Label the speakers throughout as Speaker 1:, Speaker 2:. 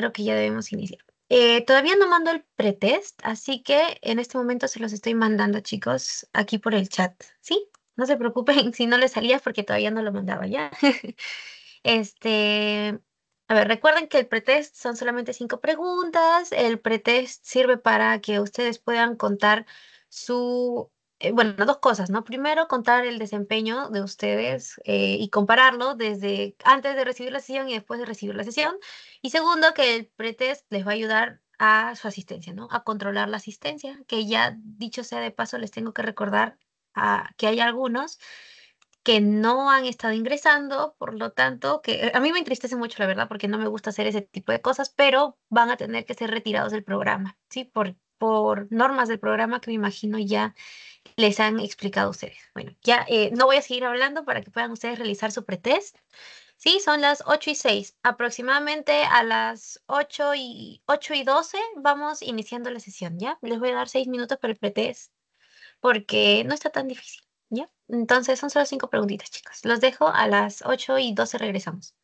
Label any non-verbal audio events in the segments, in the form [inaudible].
Speaker 1: creo que ya debemos iniciar. Eh, todavía no mando el pretest, así que en este momento se los estoy mandando, chicos, aquí por el chat, ¿sí? No se preocupen [laughs] si no les salía porque todavía no lo mandaba ya. [laughs] este, a ver, recuerden que el pretest son solamente cinco preguntas. El pretest sirve para que ustedes puedan contar su eh, bueno, dos cosas, ¿no? Primero, contar el desempeño de ustedes eh, y compararlo desde antes de recibir la sesión y después de recibir la sesión. Y segundo, que el pretest les va a ayudar a su asistencia, ¿no? A controlar la asistencia, que ya dicho sea de paso, les tengo que recordar que hay algunos que no han estado ingresando, por lo tanto, que eh, a mí me entristece mucho, la verdad, porque no me gusta hacer ese tipo de cosas, pero van a tener que ser retirados del programa, ¿sí? Por, por normas del programa que me imagino ya les han explicado ustedes. Bueno, ya eh, no voy a seguir hablando para que puedan ustedes realizar su pretest. Sí, son las 8 y 6. Aproximadamente a las 8 y, 8 y 12 vamos iniciando la sesión, ¿ya? Les voy a dar 6 minutos para el pretest porque no está tan difícil, ¿ya?
Speaker 2: Entonces son solo 5 preguntitas, chicos. Los dejo a las 8 y 12 regresamos.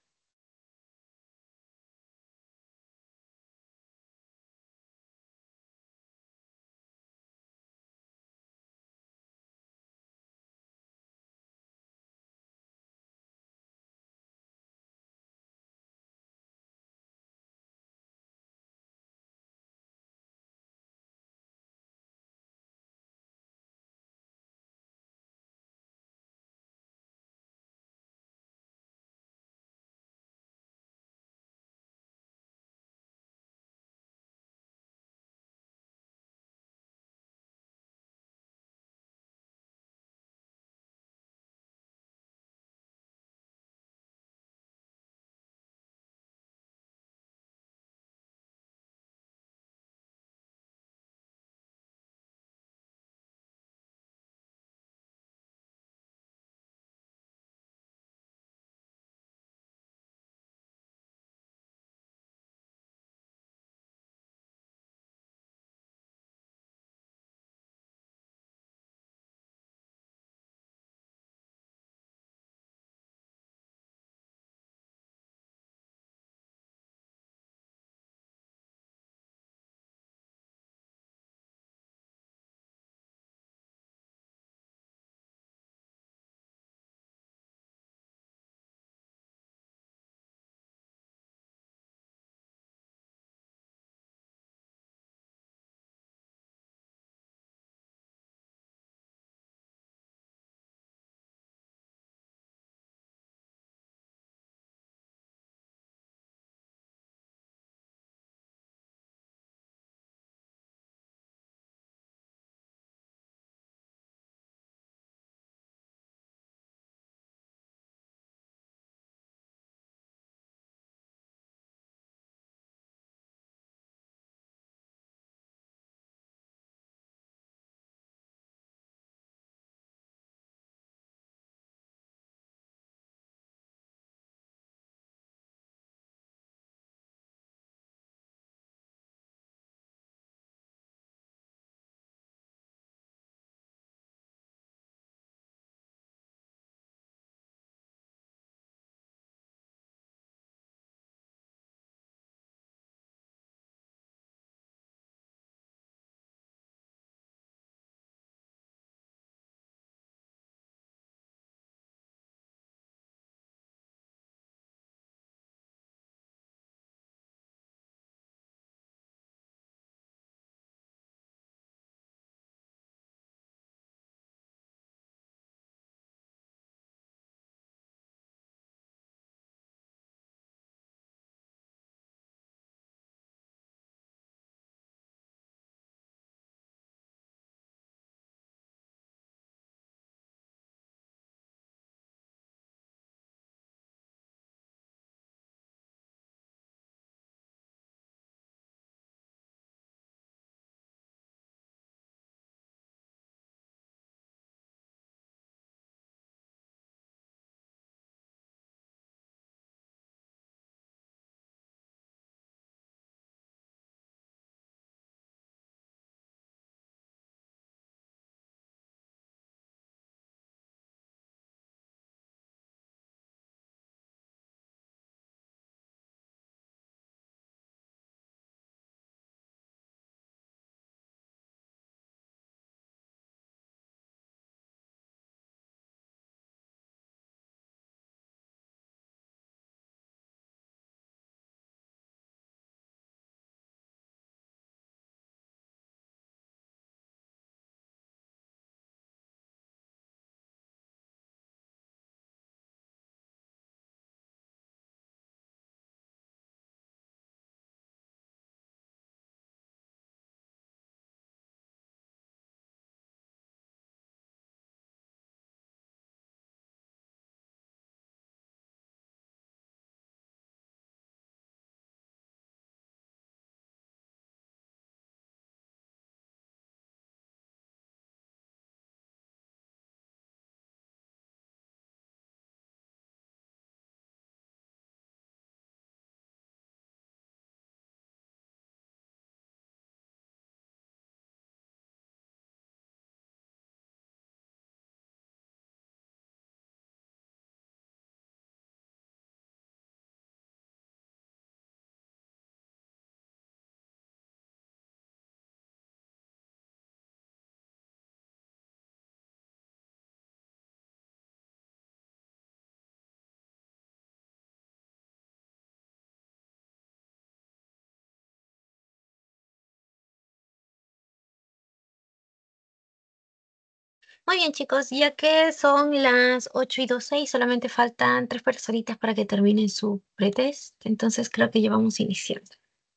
Speaker 2: Muy bien, chicos, ya que son
Speaker 3: las 8 y 12 y solamente faltan tres personitas para que terminen su pretest,
Speaker 2: entonces creo que ya vamos iniciando.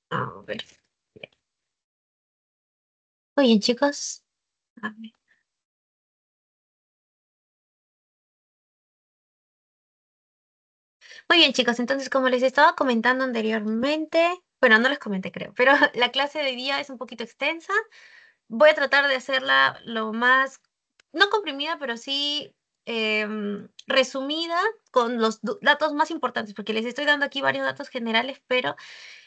Speaker 2: A ver. Muy bien, chicos. Muy bien, chicos, entonces como les estaba
Speaker 3: comentando anteriormente, bueno, no les comenté creo, pero [laughs] la clase de día es un poquito extensa.
Speaker 1: Voy a tratar de hacerla lo más no comprimida, pero sí em, resumida con los datos más importantes, porque les estoy dando aquí varios datos generales, pero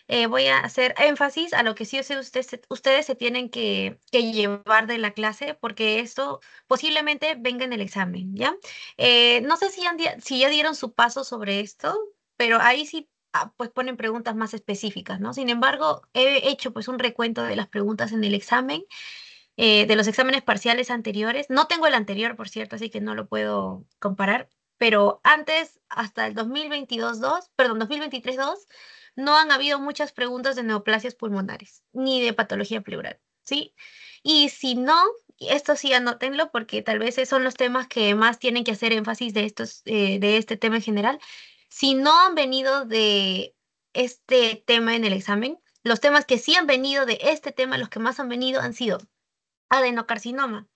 Speaker 1: eh, voy a hacer énfasis a lo que sí o ustedes, ustedes se tienen que, llevar de la clase, porque esto posiblemente venga en el examen, ¿ya? Eh, no sé si, ya dieron su paso sobre esto, pero ahí sí ah, pues ponen preguntas más específicas, ¿no? Sin embargo, he hecho pues un recuento de las preguntas en el examen eh, de los exámenes parciales anteriores. No tengo el anterior, por cierto, así que no lo puedo comparar, pero antes, hasta el 2022-2, perdón, 2023-2, no han habido muchas preguntas de neoplasias pulmonares ni de patología pleural, ¿sí? Y si no, esto sí anótenlo porque tal vez son los temas que más tienen que hacer énfasis de, estos, eh, de este tema en general. Si no han venido de este tema en el examen, los temas que sí han venido de este tema, los que más han venido han sido adenocarcinoma,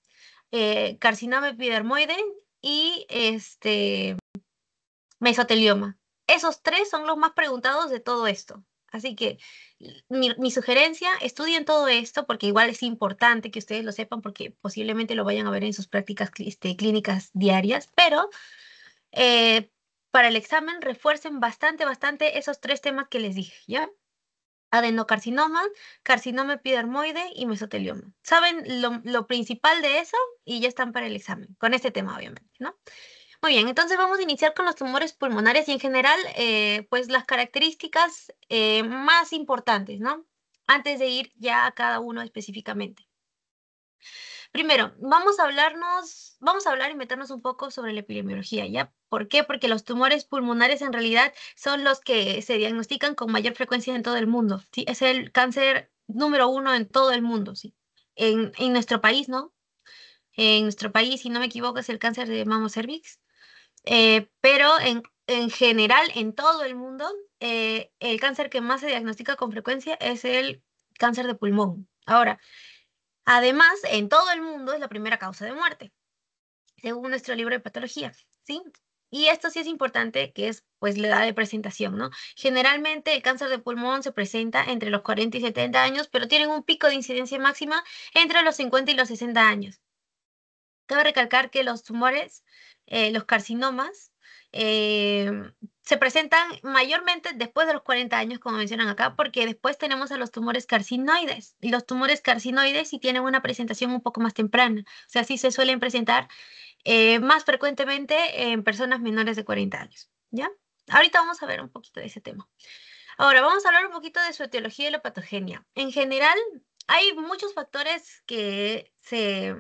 Speaker 1: eh, carcinoma epidermoide y este mesotelioma. Esos tres son los más preguntados de todo esto. Así que mi, sugerencia, estudien todo esto porque igual es importante que ustedes lo sepan porque posiblemente lo vayan a ver en sus prácticas este, clínicas diarias, pero eh, para el examen refuercen bastante, bastante esos tres temas que les dije, ¿ya? adenocarcinoma, ah, carcinoma epidermoide y mesotelioma. ¿Saben lo, principal de eso? Y ya están para el examen, con este tema obviamente, ¿no? Muy bien, entonces vamos a iniciar con los tumores pulmonares y en general, eh, pues las características eh, más importantes, ¿no? Antes de ir ya a cada uno específicamente. Primero, vamos a hablarnos, vamos a hablar y meternos un poco sobre la epidemiología, ¿ya? ¿Por qué? Porque los tumores pulmonares en realidad son los que se diagnostican con mayor frecuencia en todo el mundo, ¿sí? Es el cáncer número uno en todo el mundo, ¿sí? En, en nuestro país, ¿no? En nuestro país, si no me equivoco, es el cáncer de mama cervix. Eh, pero en, en, general, en todo el mundo, eh, el cáncer que más se diagnostica con frecuencia es el cáncer de pulmón. Ahora, Además, en todo el mundo es la primera causa de muerte, según nuestro libro de patología, ¿sí? Y esto sí es importante, que es pues la edad de presentación, ¿no? Generalmente el cáncer de pulmón se presenta entre los 40 y 70 años, pero tienen un pico de incidencia máxima entre los 50 y los 60 años. Cabe recalcar que los tumores, eh, los carcinomas, Em, se presentan mayormente después de los 40 años, como mencionan acá, porque después tenemos a los tumores carcinoides. Y Los tumores carcinoides sí tienen una presentación un poco más temprana, o sea, sí se suelen presentar eh, más frecuentemente en personas menores de 40 años, ¿ya? Ahorita vamos a ver un poquito de ese tema. Ahora, vamos a hablar un poquito de su etiología y la patogenia. En general, hay muchos factores que se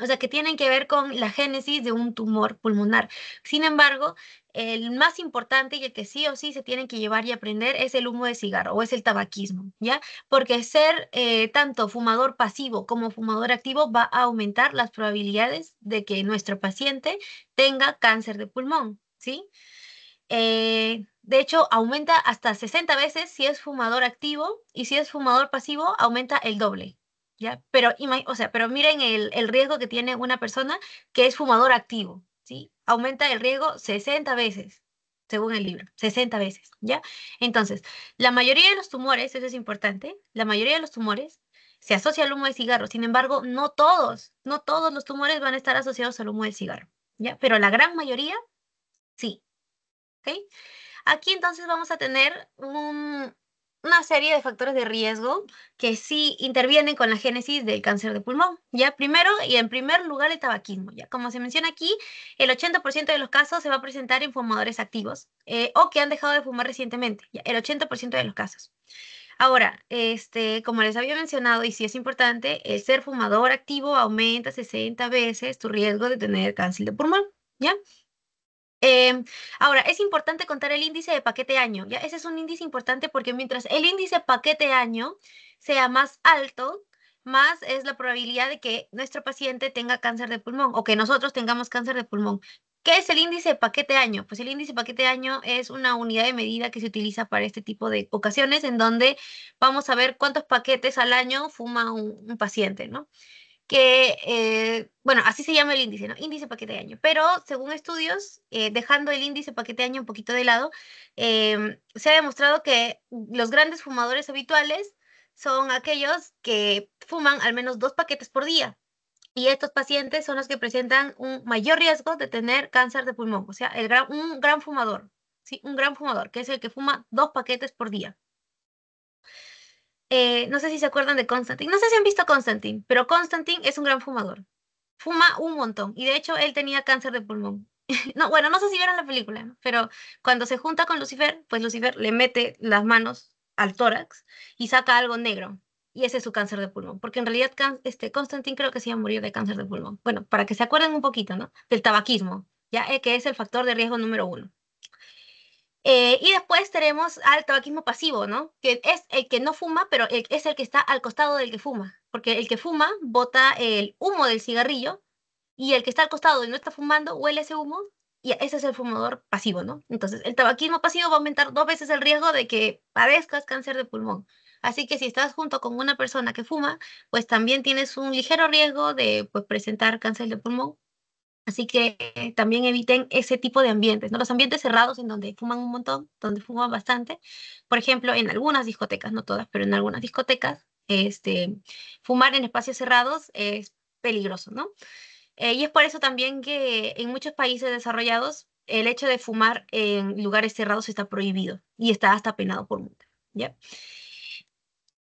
Speaker 1: o sea, que tienen que ver con la génesis de un tumor pulmonar. Sin embargo, el más importante y el que sí o sí se tienen que llevar y aprender es el humo de cigarro o es el tabaquismo, ¿ya? Porque ser eh, tanto fumador pasivo como fumador activo va a aumentar las probabilidades de que nuestro paciente tenga cáncer de pulmón, ¿sí? Eh, de hecho, aumenta hasta 60 veces si es fumador activo y si es fumador pasivo, aumenta el doble, pero, o sea, pero miren el, riesgo que tiene una persona que es fumador activo, ¿sí? Aumenta el riesgo 60 veces, según el libro, 60 veces, ¿ya? Entonces, la mayoría de los tumores, eso es importante, la mayoría de los tumores se asocia al humo de cigarro, sin embargo, no todos, no todos los tumores van a estar asociados al humo del cigarro, ¿ya? Pero la gran mayoría, sí, ¿ok? Aquí entonces vamos a tener un, una serie de factores de riesgo que sí intervienen con la génesis del cáncer de pulmón. Ya primero y en primer lugar el tabaquismo. Ya como se menciona aquí, el 80% de los casos se va a presentar en fumadores activos eh, o que han dejado de fumar recientemente. Ya, el 80% de los casos. Ahora, este, como les había mencionado, y sí es importante, ser fumador activo aumenta 60 veces tu riesgo de tener cáncer de pulmón. ¿Ya? Em, ahora, es importante contar el índice de paquete año. ¿ya? Ese es un índice importante porque mientras el índice paquete año sea más alto, más es la probabilidad de que nuestro paciente tenga cáncer de pulmón o que nosotros tengamos cáncer de pulmón. ¿Qué es el índice de paquete año? Pues el índice de paquete año es una unidad de medida que se utiliza para este tipo de ocasiones en donde vamos a ver cuántos paquetes al año fuma un paciente, ¿no? que, eh, bueno, así se llama el índice, ¿no? Índice paquete de año. Pero según estudios, eh, dejando el índice paquete de año un poquito de lado, em, se ha demostrado que los grandes fumadores habituales son aquellos que fuman al menos dos paquetes por día. Y estos pacientes son los que presentan un mayor riesgo de tener cáncer de pulmón, o sea, el gran, un gran fumador, ¿sí? Un gran fumador, que es el que fuma dos paquetes por día. Eh, no sé si se acuerdan de Constantine, no sé si han visto Constantine, pero Constantine es un gran fumador, fuma un montón y de hecho él tenía cáncer de pulmón. [laughs] no, bueno, no sé si vieron la película, pero cuando se junta con Lucifer, pues Lucifer le mete las manos al tórax y saca algo negro. Y ese es su cáncer de pulmón, porque en realidad este, Constantine creo que se iba a de cáncer de pulmón. Bueno, para que se acuerden un poquito, ¿no? Del tabaquismo, ya eh, que es el factor de riesgo número uno. Eh, y después tenemos al tabaquismo pasivo, ¿no? Que es el que no fuma, pero es el que está al costado del que fuma. Porque el que fuma bota el humo del cigarrillo y el que está al costado y no está fumando huele ese humo y ese es el fumador pasivo, ¿no? Entonces, el tabaquismo pasivo va a aumentar dos veces el riesgo de que padezcas cáncer de pulmón. Así que si estás junto con una persona que fuma, pues también tienes un ligero riesgo de pues, presentar cáncer de pulmón Así que eh, también eviten ese tipo de ambientes, ¿no? Los ambientes cerrados en donde fuman un montón, donde fuman bastante. Por ejemplo, en algunas discotecas, no todas, pero en algunas discotecas, este, fumar en espacios cerrados es peligroso, ¿no? Eh, y es por eso también que en muchos países desarrollados el hecho de fumar en lugares cerrados está prohibido y está hasta penado por multa, ¿ya?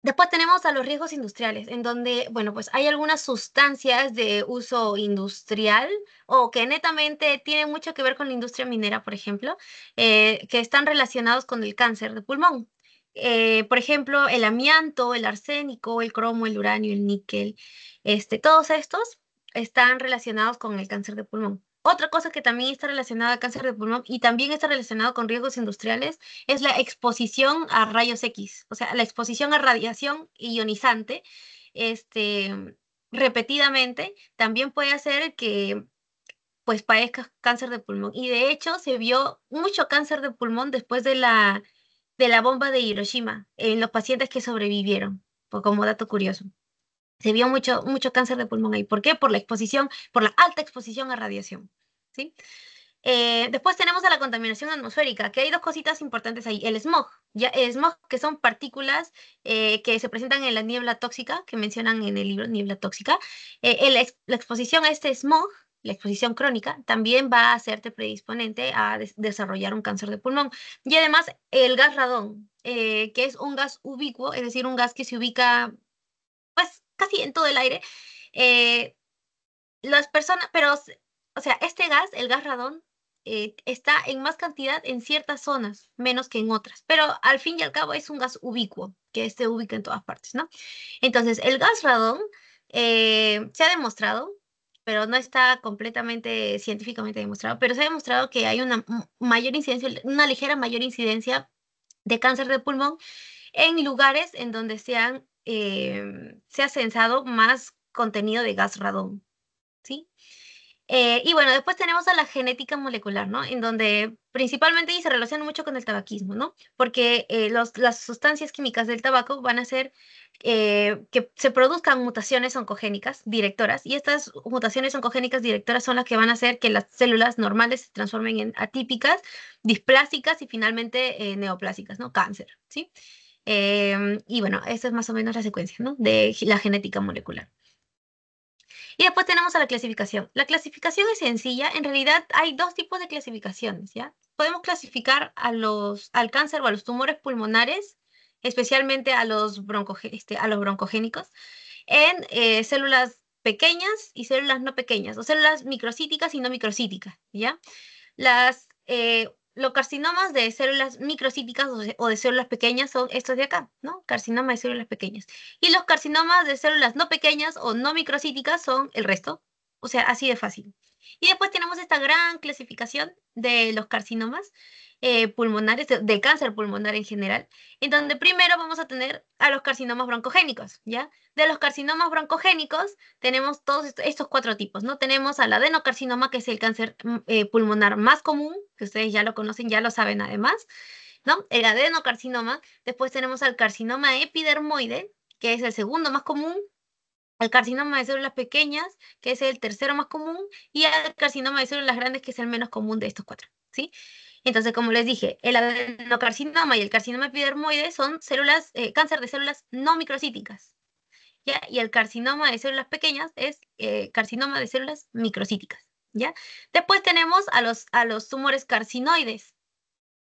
Speaker 1: Después tenemos a los riesgos industriales, en donde, bueno, pues hay algunas sustancias de uso industrial o que netamente tienen mucho que ver con la industria minera, por ejemplo, eh, que están relacionados con el cáncer de pulmón. Eh, por ejemplo, el amianto, el arsénico, el cromo, el uranio, el níquel, este, todos estos están relacionados con el cáncer de pulmón. Otra cosa que también está relacionada a cáncer de pulmón y también está relacionado con riesgos industriales es la exposición a rayos X, o sea, la exposición a radiación ionizante, este, repetidamente, también puede hacer que pues padezca cáncer de pulmón. Y de hecho se vio mucho cáncer de pulmón después de la, de la bomba de Hiroshima en los pacientes que sobrevivieron, como dato curioso se vio mucho, mucho cáncer de pulmón ahí. ¿Por qué? Por la exposición, por la alta exposición a radiación. ¿sí? Eh, después tenemos a la contaminación atmosférica, que hay dos cositas importantes ahí. El smog, ya, el smog que son partículas eh, que se presentan en la niebla tóxica, que mencionan en el libro Niebla Tóxica. Eh, la exposición a este smog, la exposición crónica, también va a hacerte predisponente a desarrollar un cáncer de pulmón. Y además el gas radón, que es un gas ubicuo, es decir, un gas que se ubica pues casi en todo el aire. Eh, las personas, pero, o sea, este gas, el gas radón, eh, está en más cantidad en ciertas zonas, menos que en otras, pero al fin y al cabo es un gas ubicuo, que se ubica en todas partes, ¿no? Entonces, el gas radón eh, se ha demostrado, pero no está completamente científicamente demostrado, pero se ha demostrado que hay una mayor incidencia, una ligera mayor incidencia de cáncer de pulmón en lugares en donde se han eh, se ha censado más contenido de gas radón, ¿sí? Eh, y bueno, después tenemos a la genética molecular, ¿no? En donde principalmente y se relaciona mucho con el tabaquismo, ¿no? Porque eh, las sustancias químicas del tabaco van a ser eh, que se produzcan mutaciones oncogénicas directoras y estas mutaciones oncogénicas directoras son las que van a hacer que las células normales se transformen en atípicas, displásicas y finalmente neoplásicas, ¿no? Cáncer, ¿sí? sí Em, y bueno, esta es más o menos la secuencia de la genética molecular. Y después tenemos a la clasificación. La clasificación es sencilla. En realidad hay dos tipos de clasificaciones, ¿ya? Podemos clasificar a los, al cáncer o a los tumores pulmonares, especialmente a los, este, a los broncogénicos, en eh, células pequeñas y células no pequeñas, o células microcíticas y no microcíticas, ¿ya? Las eh, los carcinomas de células microcíticas o de, células pequeñas son estos de acá, ¿no? Carcinoma de células pequeñas. Y los carcinomas de células no pequeñas o no microcíticas son el resto, o sea, así de fácil. Y después tenemos esta gran clasificación de los carcinomas eh, pulmonares, de, cáncer pulmonar en general, en donde primero vamos a tener a los carcinomas broncogénicos, ¿ya? De los carcinomas broncogénicos tenemos todos estos, cuatro tipos, ¿no? Tenemos al adenocarcinoma, que es el cáncer mm, eh, pulmonar más común, que ustedes ya lo conocen, ya lo saben además, ¿no? El adenocarcinoma, después tenemos al carcinoma epidermoide, que es el segundo más común, al carcinoma de células pequeñas, que es el tercero más común, y al carcinoma de células grandes, que es el menos común de estos cuatro, ¿sí? Entonces, como les dije, el adenocarcinoma y el carcinoma epidermoide son células, eh, cáncer de células no microcíticas, ¿ya? Y el carcinoma de células pequeñas es eh, carcinoma de células microcíticas, ¿ya? Después tenemos a los, a los tumores carcinoides,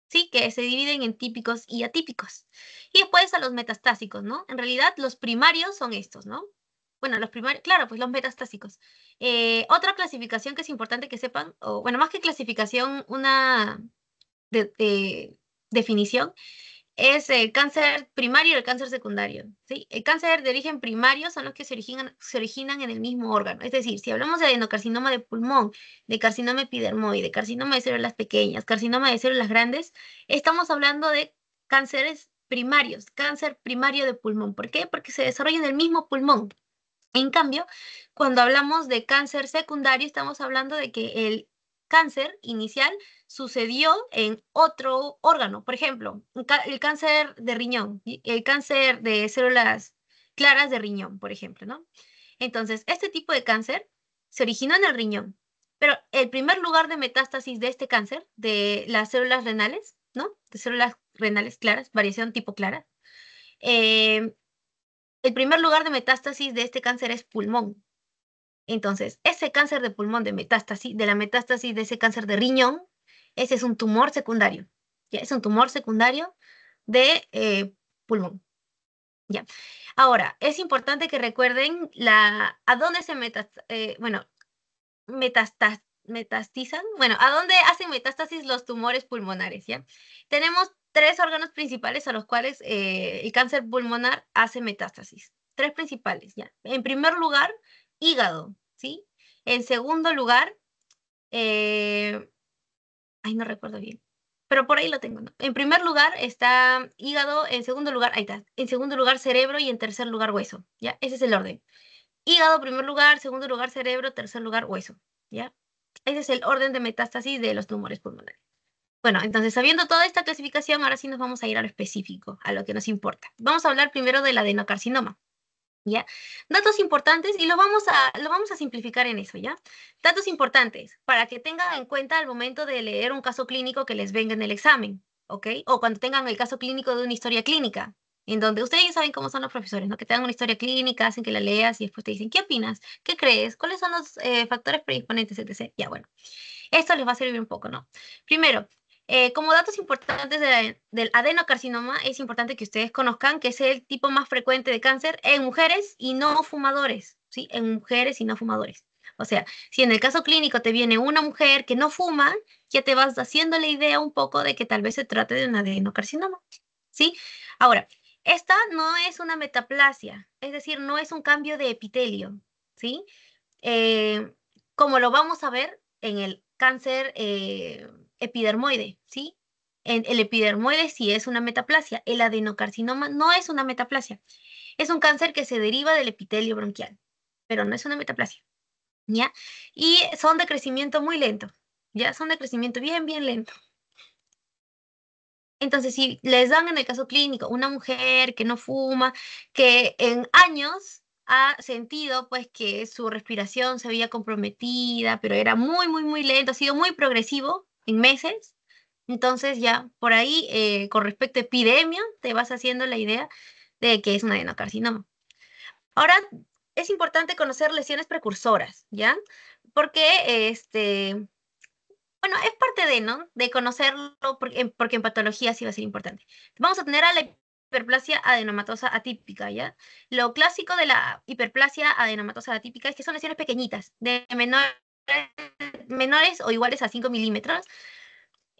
Speaker 1: ¿sí? Que se dividen en típicos y atípicos. Y después a los metastásicos, ¿no? En realidad, los primarios son estos, ¿no? bueno, los primarios, claro, pues los metastásicos. Eh, otra clasificación que es importante que sepan, o bueno, más que clasificación, una de, definición, es el cáncer primario y el cáncer secundario. El cáncer de origen primario son los que se originan, se originan en el mismo órgano. Es decir, si hablamos de adenocarcinoma de pulmón, de carcinoma epidermoide, carcinoma de células pequeñas, carcinoma de células grandes, estamos hablando de cánceres primarios, cáncer primario de pulmón. ¿Por qué? Porque se desarrolla en el mismo pulmón. En cambio, cuando hablamos de cáncer secundario, estamos hablando de que el cáncer inicial sucedió en otro órgano. Por ejemplo, el cáncer de riñón, el cáncer de células claras de riñón, por ejemplo, ¿no? Entonces, este tipo de cáncer se originó en el riñón, pero el primer lugar de metástasis de este cáncer, de las células renales, ¿no? De células renales claras, variación tipo clara, eh, el primer lugar de metástasis de este cáncer es pulmón. Entonces, ese cáncer de pulmón de metástasis, de la metástasis de ese cáncer de riñón, ese es un tumor secundario. Ya, es un tumor secundario de eh, pulmón. Ya. Ahora, es importante que recuerden la, a dónde se meta eh, bueno, metastas, metastizan, bueno, a dónde hacen metástasis los tumores pulmonares, ¿ya? Tenemos tres órganos principales a los cuales eh, el cáncer pulmonar hace metástasis. Tres principales, ¿ya? En primer lugar, hígado, ¿sí? En segundo lugar, eh, ay, no recuerdo bien, pero por ahí lo tengo. ¿no? En primer lugar está hígado, en segundo lugar, ahí está, en segundo lugar cerebro y en tercer lugar hueso, ¿ya? Ese es el orden. Hígado, primer lugar, segundo lugar cerebro, tercer lugar hueso, ¿ya? Ese es el orden de metástasis de los tumores pulmonares. Bueno, entonces sabiendo toda esta clasificación, ahora sí nos vamos a ir a lo específico, a lo que nos importa. Vamos a hablar primero del adenocarcinoma. ¿Ya? Datos importantes y lo vamos, a, lo vamos a simplificar en eso, ¿ya? Datos importantes para que tengan en cuenta al momento de leer un caso clínico que les venga en el examen, ¿ok? O cuando tengan el caso clínico de una historia clínica, en donde ustedes saben cómo son los profesores, ¿no? Que te dan una historia clínica, hacen que la leas y después te dicen, ¿qué opinas? ¿Qué crees? ¿Cuáles son los eh, factores predisponentes, etc.? Ya, bueno, esto les va a servir un poco, ¿no? Primero, eh, como datos importantes del adenocarcinoma, es importante que ustedes conozcan que es el tipo más frecuente de cáncer en mujeres y no fumadores, ¿sí? En mujeres y no fumadores. O sea, si en el caso clínico te viene una mujer que no fuma, ya te vas haciendo la idea un poco de que tal vez se trate de un adenocarcinoma, ¿sí? Ahora, esta no es una metaplasia, es decir, no es un cambio de epitelio, ¿sí? Eh, como lo vamos a ver en el cáncer eh, epidermoide, ¿sí? En el epidermoide sí es una metaplasia, el adenocarcinoma no es una metaplasia. Es un cáncer que se deriva del epitelio bronquial, pero no es una metaplasia. ¿Ya? Y son de crecimiento muy lento, ya son de crecimiento bien, bien lento. Entonces, si les dan en el caso clínico una mujer que no fuma, que en años ha sentido pues que su respiración se había comprometida, pero era muy, muy, muy lento, ha sido muy progresivo en meses, entonces ya por ahí, eh, con respecto a epidemia, te vas haciendo la idea de que es un adenocarcinoma. Ahora, es importante conocer lesiones precursoras, ¿ya? Porque este, bueno, es parte de, ¿no? De conocerlo, porque, en patología sí va a ser importante. Vamos a tener a la hiperplasia adenomatosa atípica, ¿ya? Lo clásico de la hiperplasia adenomatosa atípica es que son lesiones pequeñitas, de menores, menores o iguales a 5 milímetros.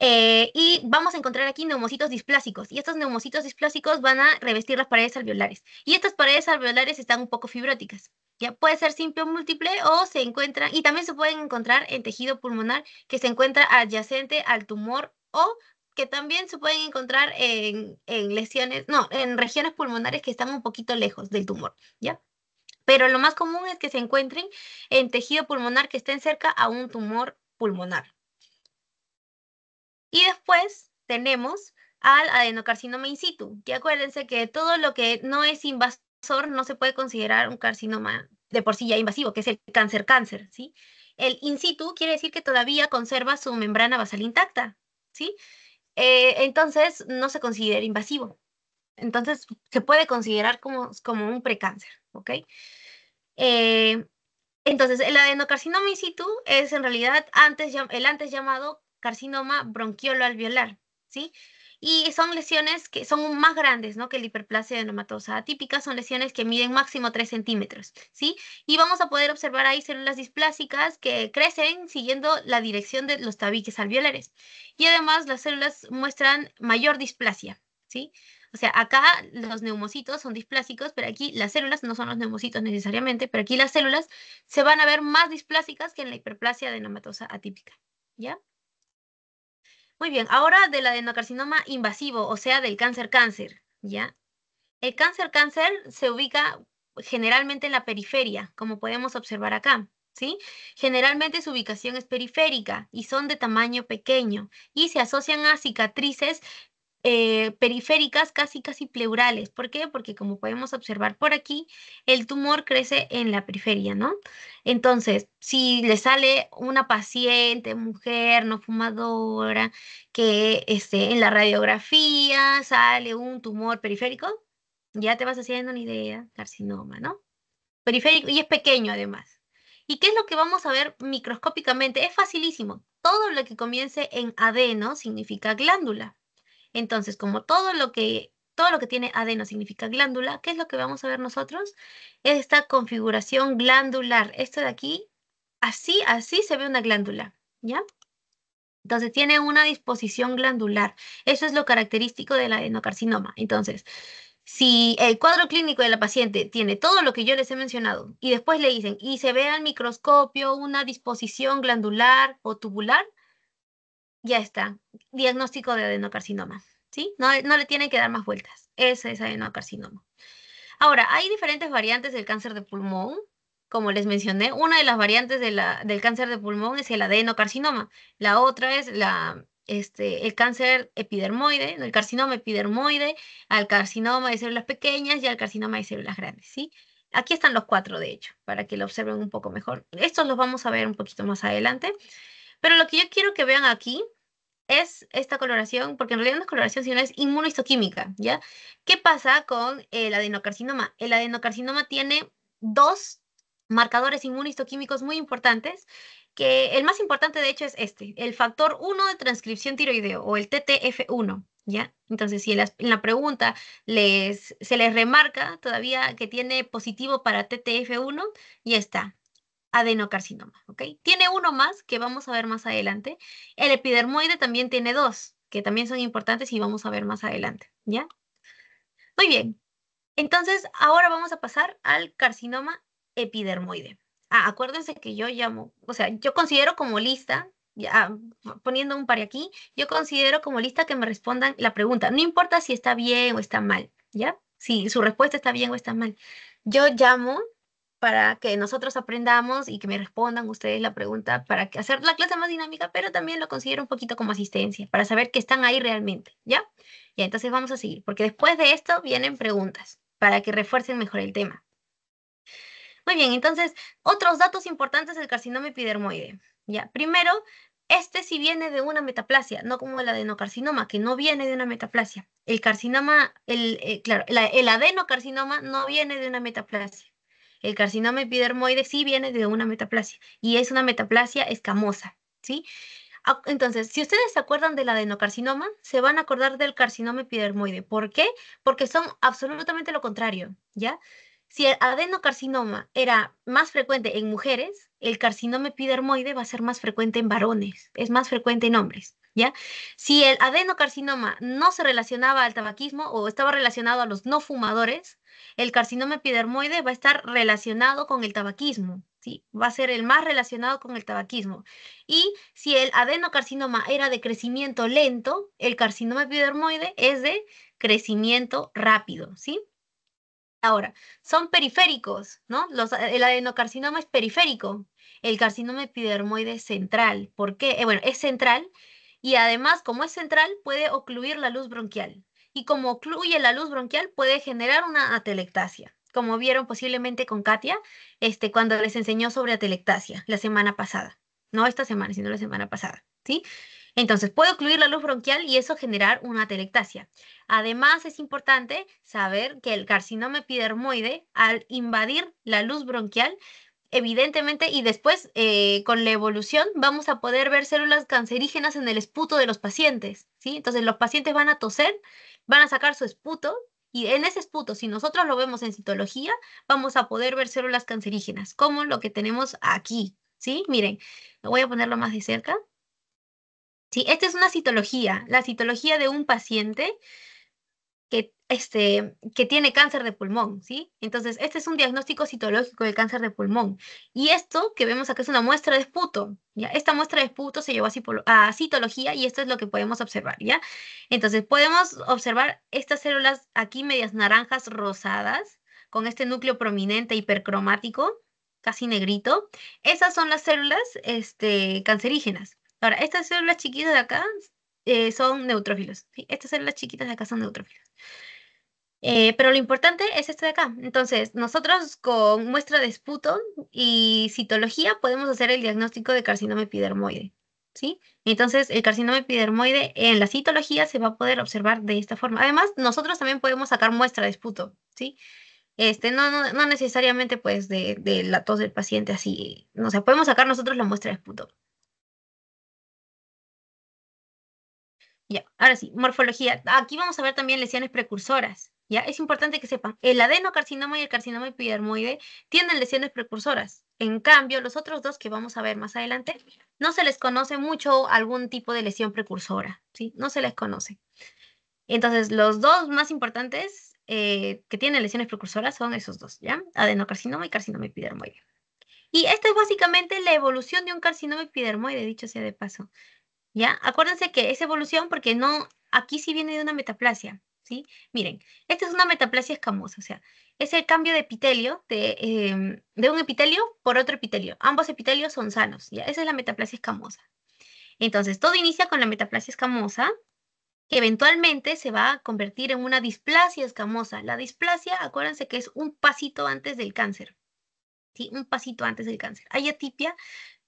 Speaker 1: Eh, y vamos a encontrar aquí neumocitos displásicos. Y estos neumocitos displásicos van a revestir las paredes alveolares. Y estas paredes alveolares están un poco fibróticas. Ya puede ser simple o múltiple o se encuentran, y también se pueden encontrar en tejido pulmonar que se encuentra adyacente al tumor o que también se pueden encontrar en, en lesiones, no, en regiones pulmonares que están un poquito lejos del tumor, ¿ya? Pero lo más común es que se encuentren en tejido pulmonar que estén cerca a un tumor pulmonar. Y después tenemos al adenocarcinoma in situ, que acuérdense que todo lo que no es invasivo no se puede considerar un carcinoma de por sí ya invasivo, que es el cáncer cáncer, ¿sí? El in situ quiere decir que todavía conserva su membrana basal intacta, ¿sí? Eh, entonces no se considera invasivo. Entonces se puede considerar como, como un precáncer, ¿ok? Eh, entonces el adenocarcinoma in situ es en realidad antes, el antes llamado carcinoma bronquiolo alveolar, ¿sí? y son lesiones que son más grandes ¿no? que la hiperplasia de adenomatosa atípica, son lesiones que miden máximo 3 centímetros, ¿sí? Y vamos a poder observar ahí células displásicas que crecen siguiendo la dirección de los tabiques alveolares. Y además las células muestran mayor displasia, ¿sí? O sea, acá los neumocitos son displásicos, pero aquí las células no son los neumocitos necesariamente, pero aquí las células se van a ver más displásicas que en la hiperplasia de adenomatosa atípica, ¿ya? Muy bien, ahora del adenocarcinoma invasivo, o sea, del cáncer cáncer, ¿ya? El cáncer cáncer se ubica generalmente en la periferia, como podemos observar acá, ¿sí? Generalmente su ubicación es periférica y son de tamaño pequeño y se asocian a cicatrices eh, periféricas casi casi pleurales. ¿Por qué? Porque como podemos observar por aquí, el tumor crece en la periferia, ¿no? Entonces, si le sale una paciente, mujer, no fumadora, que esté en la radiografía sale un tumor periférico, ya te vas haciendo una idea, carcinoma, ¿no? Periférico y es pequeño además. ¿Y qué es lo que vamos a ver microscópicamente? Es facilísimo. Todo lo que comience en adeno significa glándula. Entonces, como todo lo que todo lo que tiene adeno significa glándula, ¿qué es lo que vamos a ver nosotros? Esta configuración glandular. Esto de aquí, así, así se ve una glándula, ¿ya? Entonces tiene una disposición glandular. Eso es lo característico del adenocarcinoma. Entonces, si el cuadro clínico de la paciente tiene todo lo que yo les he mencionado y después le dicen y se ve al microscopio una disposición glandular o tubular, ya está, diagnóstico de adenocarcinoma, ¿sí? No, le tienen que dar más vueltas, ese es adenocarcinoma. Ahora, hay diferentes variantes del cáncer de pulmón, como les mencioné, una de las variantes del cáncer de pulmón es el adenocarcinoma, la otra es la, este, el cáncer epidermoide, el carcinoma epidermoide, al carcinoma de células pequeñas y al carcinoma de células grandes, ¿sí? Aquí están los cuatro, de hecho, para que lo observen un poco mejor. Estos los vamos a ver un poquito más adelante. Pero lo que yo quiero que vean aquí es esta coloración, porque en realidad no es coloración, sino es inmunohistoquímica, ¿ya? ¿Qué pasa con el adenocarcinoma? El adenocarcinoma tiene dos marcadores inmunohistoquímicos muy importantes, que el más importante de hecho es este, el factor 1 de transcripción tiroideo o el TTF1, ¿ya? Entonces, si en la, pregunta les, se les remarca todavía que tiene positivo para TTF1, ya está, adenocarcinoma, ¿ok? Tiene uno más que vamos a ver más adelante. El epidermoide también tiene dos, que también son importantes y vamos a ver más adelante, ¿ya? Muy bien. Entonces, ahora vamos a pasar al carcinoma epidermoide. Ah, acuérdense que yo llamo, o sea, yo considero como lista, ya, poniendo un par aquí, yo considero como lista que me respondan la pregunta, no importa si está bien o está mal, ¿ya? Si su respuesta está bien o está mal. Yo llamo para que nosotros aprendamos y que me respondan ustedes la pregunta para hacer la clase más dinámica, pero también lo considero un poquito como asistencia, para saber que están ahí realmente, ¿ya? Y entonces vamos a seguir, porque después de esto vienen preguntas para que refuercen mejor el tema. Muy bien, entonces, otros datos importantes del carcinoma epidermoide. Ya, primero, este sí viene de una metaplasia, no como el adenocarcinoma, que no viene de una metaplasia. El carcinoma, eh, claro, el adenocarcinoma no viene de una metaplasia. El carcinoma epidermoide sí viene de una metaplasia y es una metaplasia escamosa, ¿sí? Entonces, si ustedes se acuerdan del adenocarcinoma, se van a acordar del carcinoma epidermoide. ¿Por qué? Porque son absolutamente lo contrario, ¿ya? Si el adenocarcinoma era más frecuente en mujeres, el carcinoma epidermoide va a ser más frecuente en varones, es más frecuente en hombres, ¿ya? Si el adenocarcinoma no se relacionaba al tabaquismo o estaba relacionado a los no fumadores, el carcinoma epidermoide va a estar relacionado con el tabaquismo, ¿sí? va a ser el más relacionado con el tabaquismo. Y si el adenocarcinoma era de crecimiento lento, el carcinoma epidermoide es de crecimiento rápido, ¿sí? Ahora, son periféricos, ¿no? el adenocarcinoma es periférico, el carcinoma epidermoide es central. ¿Por qué? Eh, bueno, es central y además, como es central, puede ocluir la luz bronquial y como ocluye la luz bronquial puede generar una atelectasia, como vieron posiblemente con Katia este, cuando les enseñó sobre atelectasia la semana pasada. No esta semana, sino la semana pasada, ¿sí? Entonces, puede ocluir la luz bronquial y eso generar una atelectasia. Además, es importante saber que el carcinoma epidermoide, al invadir la luz bronquial, evidentemente, y después eh, con la evolución, vamos a poder ver células cancerígenas en el esputo de los pacientes, ¿sí? Entonces, los pacientes van a toser van a sacar su esputo y en ese esputo, si nosotros lo vemos en citología, vamos a poder ver células cancerígenas, como lo que tenemos aquí, ¿sí? Miren, voy a ponerlo más de cerca. Sí, esta es una citología, la citología de un paciente este, que tiene cáncer de pulmón, ¿sí? Entonces, este es un diagnóstico citológico de cáncer de pulmón. Y esto que vemos acá es una muestra de esputo, ¿ya? Esta muestra de esputo se llevó a, citología y esto es lo que podemos observar, ¿ya? Entonces, podemos observar estas células aquí medias naranjas rosadas, con este núcleo prominente hipercromático, casi negrito. Esas son las células este, cancerígenas. Ahora, estas células chiquitas de acá eh, son neutrófilos. ¿sí? Estas células chiquitas de acá son neutrófilos. Eh, pero lo importante es esto de acá. Entonces, nosotros con muestra de esputo y citología podemos hacer el diagnóstico de carcinoma epidermoide. Entonces, el carcinoma epidermoide en la citología se va a poder observar de esta forma. Además, nosotros también podemos sacar muestra de esputo, ¿sí? Este, no, necesariamente pues de, de,
Speaker 3: la tos del paciente así, o sea, podemos sacar nosotros la muestra de esputo. Ya, ahora sí, morfología. Aquí vamos a ver también lesiones
Speaker 1: precursoras, es importante que sepan, el adenocarcinoma y el carcinoma epidermoide tienen lesiones precursoras. En cambio, los otros dos que vamos a ver más adelante, no se les conoce mucho algún tipo de lesión precursora, ¿sí? No se les conoce. Entonces, los dos más importantes eh, que tienen lesiones precursoras son esos dos, ¿ya? Adenocarcinoma y carcinoma epidermoide. Y esta es básicamente la evolución de un carcinoma epidermoide, dicho sea de paso. ¿Ya? Acuérdense que es evolución porque no, aquí sí viene de una metaplasia. Miren, esta es una metaplasia escamosa, o sea, es el cambio de epitelio, em, de, un epitelio por otro epitelio. Ambos epitelios son sanos, ¿ya? Esa es la metaplasia escamosa. Entonces, todo inicia con la metaplasia escamosa, que eventualmente se va a convertir en una displasia escamosa. La displasia, acuérdense que es un pasito antes del cáncer. ¿sí? Un pasito antes del cáncer. Hay atipia,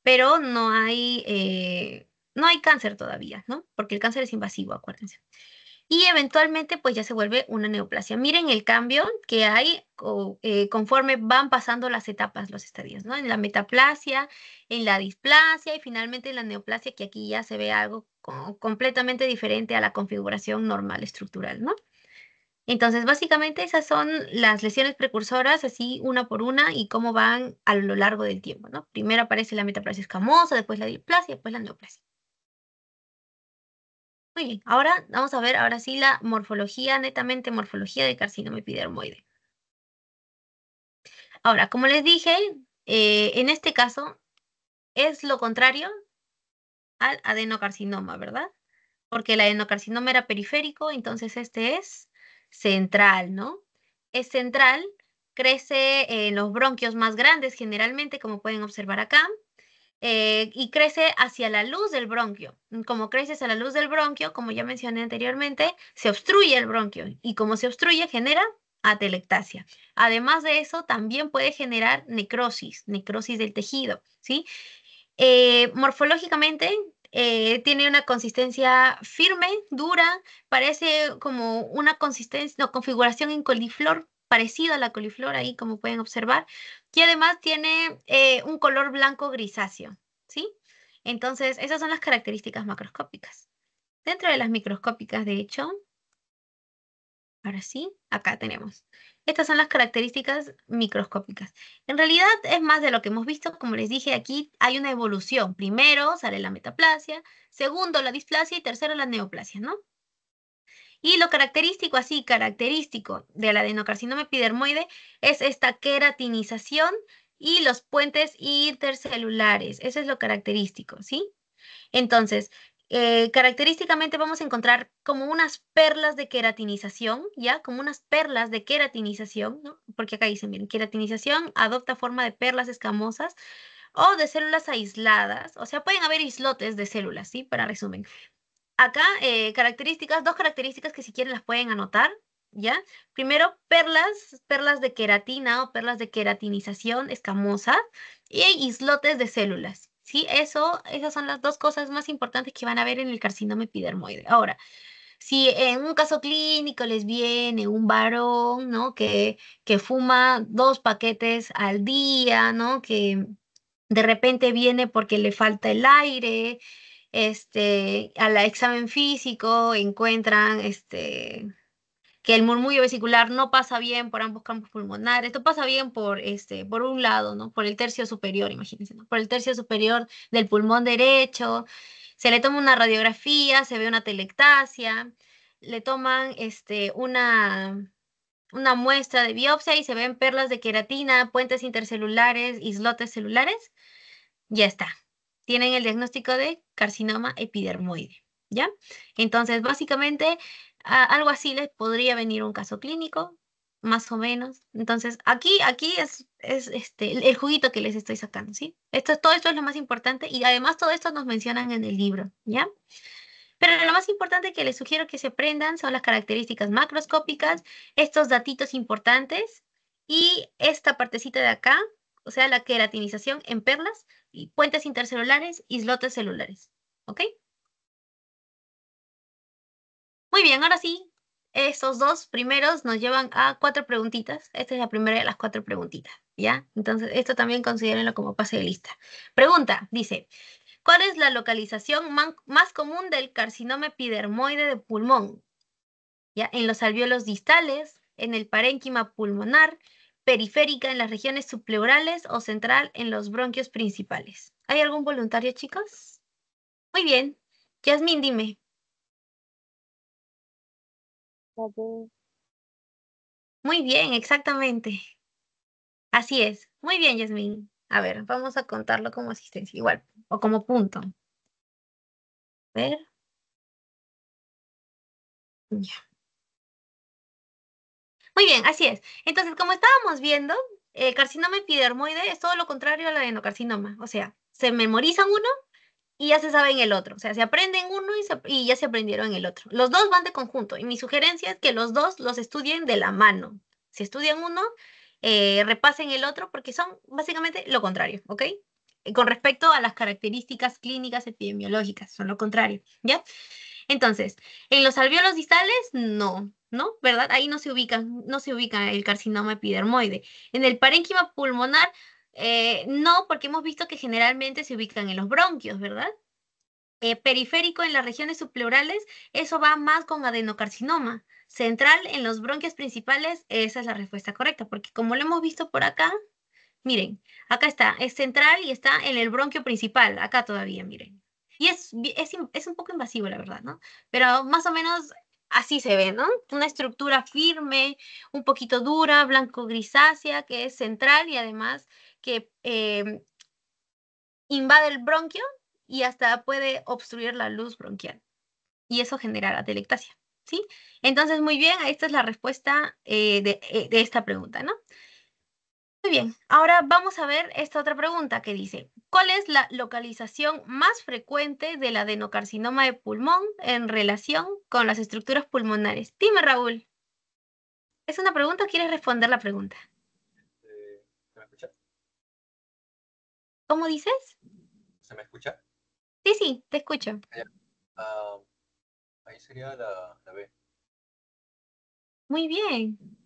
Speaker 1: pero no hay, eh, no hay cáncer todavía, ¿no? Porque el cáncer es invasivo, acuérdense y eventualmente pues ya se vuelve una neoplasia. Miren el cambio que hay eh, conforme van pasando las etapas, los estadios, ¿no? En la metaplasia, en la displasia y finalmente en la neoplasia, que aquí ya se ve algo completamente diferente a la configuración normal estructural, ¿no? Entonces, básicamente esas son las lesiones precursoras, así una por una, y cómo van a lo largo del tiempo, ¿no? Primero aparece la metaplasia escamosa, después la displasia, después la neoplasia
Speaker 3: ahora vamos a ver ahora sí la morfología, netamente morfología de carcinoma epidermoide. Ahora, como les dije, eh, en este caso es lo contrario al
Speaker 1: adenocarcinoma, ¿verdad? Porque el adenocarcinoma era periférico, entonces este es central, ¿no? Es central, crece en los bronquios más grandes generalmente, como pueden observar acá, eh, y crece hacia la luz del bronquio. Como crece hacia la luz del bronquio, como ya mencioné anteriormente, se obstruye el bronquio y como se obstruye genera atelectasia. Además de eso, también puede generar necrosis, necrosis del tejido, ¿sí? Eh, morfológicamente eh, tiene una consistencia firme, dura, parece como una consistencia, no, configuración en coliflor, parecido a la coliflor ahí, como pueden observar, que además tiene eh, un color blanco grisáceo, ¿sí? Entonces, esas son las características macroscópicas. Dentro de las microscópicas, de hecho, ahora sí, acá tenemos. Estas son las características microscópicas. En realidad es más de lo que hemos visto, como les dije aquí, hay una evolución. Primero sale la metaplasia, segundo la displasia y tercero la neoplasia, ¿no? Y lo característico, así característico de la adenocarcinoma epidermoide es esta queratinización y los puentes intercelulares. Eso es lo característico, ¿sí? Entonces, eh, característicamente vamos a encontrar como unas perlas de queratinización, ¿ya? Como unas perlas de queratinización, ¿no? Porque acá dicen, miren, queratinización adopta forma de perlas escamosas o de células aisladas, o sea, pueden haber islotes de células, ¿sí? Para resumen, Acá, eh, características, dos características que si quieren las pueden anotar, ¿ya? Primero, perlas, perlas de queratina o perlas de queratinización escamosa y islotes de células, ¿sí? Eso, esas son las dos cosas más importantes que van a ver en el carcinoma epidermoide. Ahora, si en un caso clínico les viene un varón, ¿no? Que, que fuma dos paquetes al día, ¿no? Que de repente viene porque le falta el aire, este, al examen físico encuentran este, que el murmullo vesicular no pasa bien por ambos campos pulmonares, esto pasa bien por, este, por un lado, ¿no? por el tercio superior, imagínense, por el tercio superior del pulmón derecho, se le toma una radiografía, se ve una telectasia, le toman este, una, una muestra de biopsia y se ven perlas de queratina, puentes intercelulares, islotes celulares, ya está, tienen el diagnóstico de carcinoma epidermoide, ¿ya? Entonces, básicamente, algo así les podría venir un caso clínico, más o menos. Entonces, aquí, aquí es, es este, el, juguito que les estoy sacando, ¿sí? Esto, todo esto es lo más importante y además todo esto nos mencionan en el libro, ¿ya? Pero lo más importante que les sugiero que se aprendan son las características macroscópicas, estos datitos importantes y esta partecita de acá, o sea,
Speaker 3: la queratinización en perlas, puentes intercelulares, islotes celulares. ¿Ok? Muy bien, ahora sí, estos dos primeros nos llevan a cuatro preguntitas. Esta es la primera de las cuatro preguntitas, ¿ya? Entonces, esto
Speaker 1: también considérenlo como pase de lista. Pregunta, dice, ¿cuál es la localización más común del carcinoma epidermoide de pulmón? ¿Ya? En los alvéolos distales, en el parénquima pulmonar, periférica en las regiones supleurales o
Speaker 3: central en los bronquios principales. ¿Hay algún voluntario, chicos? Muy bien.
Speaker 2: Yasmín, dime. Muy bien, exactamente. Así es. Muy bien, Yasmín. A ver, vamos a contarlo como asistencia, igual, o como punto. A ver. Ya.
Speaker 3: Muy bien, así es. Entonces, como estábamos viendo, el eh, carcinoma epidermoide es
Speaker 1: todo lo contrario al adenocarcinoma. O sea, se memorizan uno y ya se sabe en el otro. O sea, se aprenden uno y, ya se aprendieron en el otro. Los dos van de conjunto. Y mi sugerencia es que los dos los estudien de la mano. Si estudian uno, eh, repasen el otro porque son básicamente lo contrario, ¿ok? Con respecto a las características clínicas epidemiológicas, son lo contrario, ¿ya? Entonces, en los alveolos distales, no, ¿no? ¿Verdad? Ahí no se ubica, no se ubica el carcinoma epidermoide. En el parénquima pulmonar, eh, no, porque hemos visto que generalmente se ubican en los bronquios, ¿verdad? Eh, periférico en las regiones supleurales, eso va más con adenocarcinoma. Central en los bronquios principales, esa es la respuesta correcta, porque como lo hemos visto por acá, miren, acá está, es central y está en el bronquio principal, acá todavía, miren. Y es, un poco invasivo, la verdad, ¿no? Pero más o menos así se ve, ¿no? Una estructura firme, un poquito dura, blanco-grisácea, que es central y además que eh, invade el bronquio y hasta puede obstruir la luz bronquial. Y eso genera la telectasia, ¿sí? Entonces, muy bien, esta es la respuesta eh, de, eh, de esta pregunta, ¿no? Muy bien, ahora vamos a ver esta otra pregunta que dice, ¿Cuál es la localización más frecuente del adenocarcinoma de pulmón en relación con las estructuras pulmonares? Dime, Raúl.
Speaker 3: ¿Es una pregunta o quieres responder la pregunta?
Speaker 2: ¿Se me escucha? ¿Cómo dices? ¿Se me escucha? Sí, sí, te escucho. Ah, ah, ahí sería la B. Muy
Speaker 3: bien.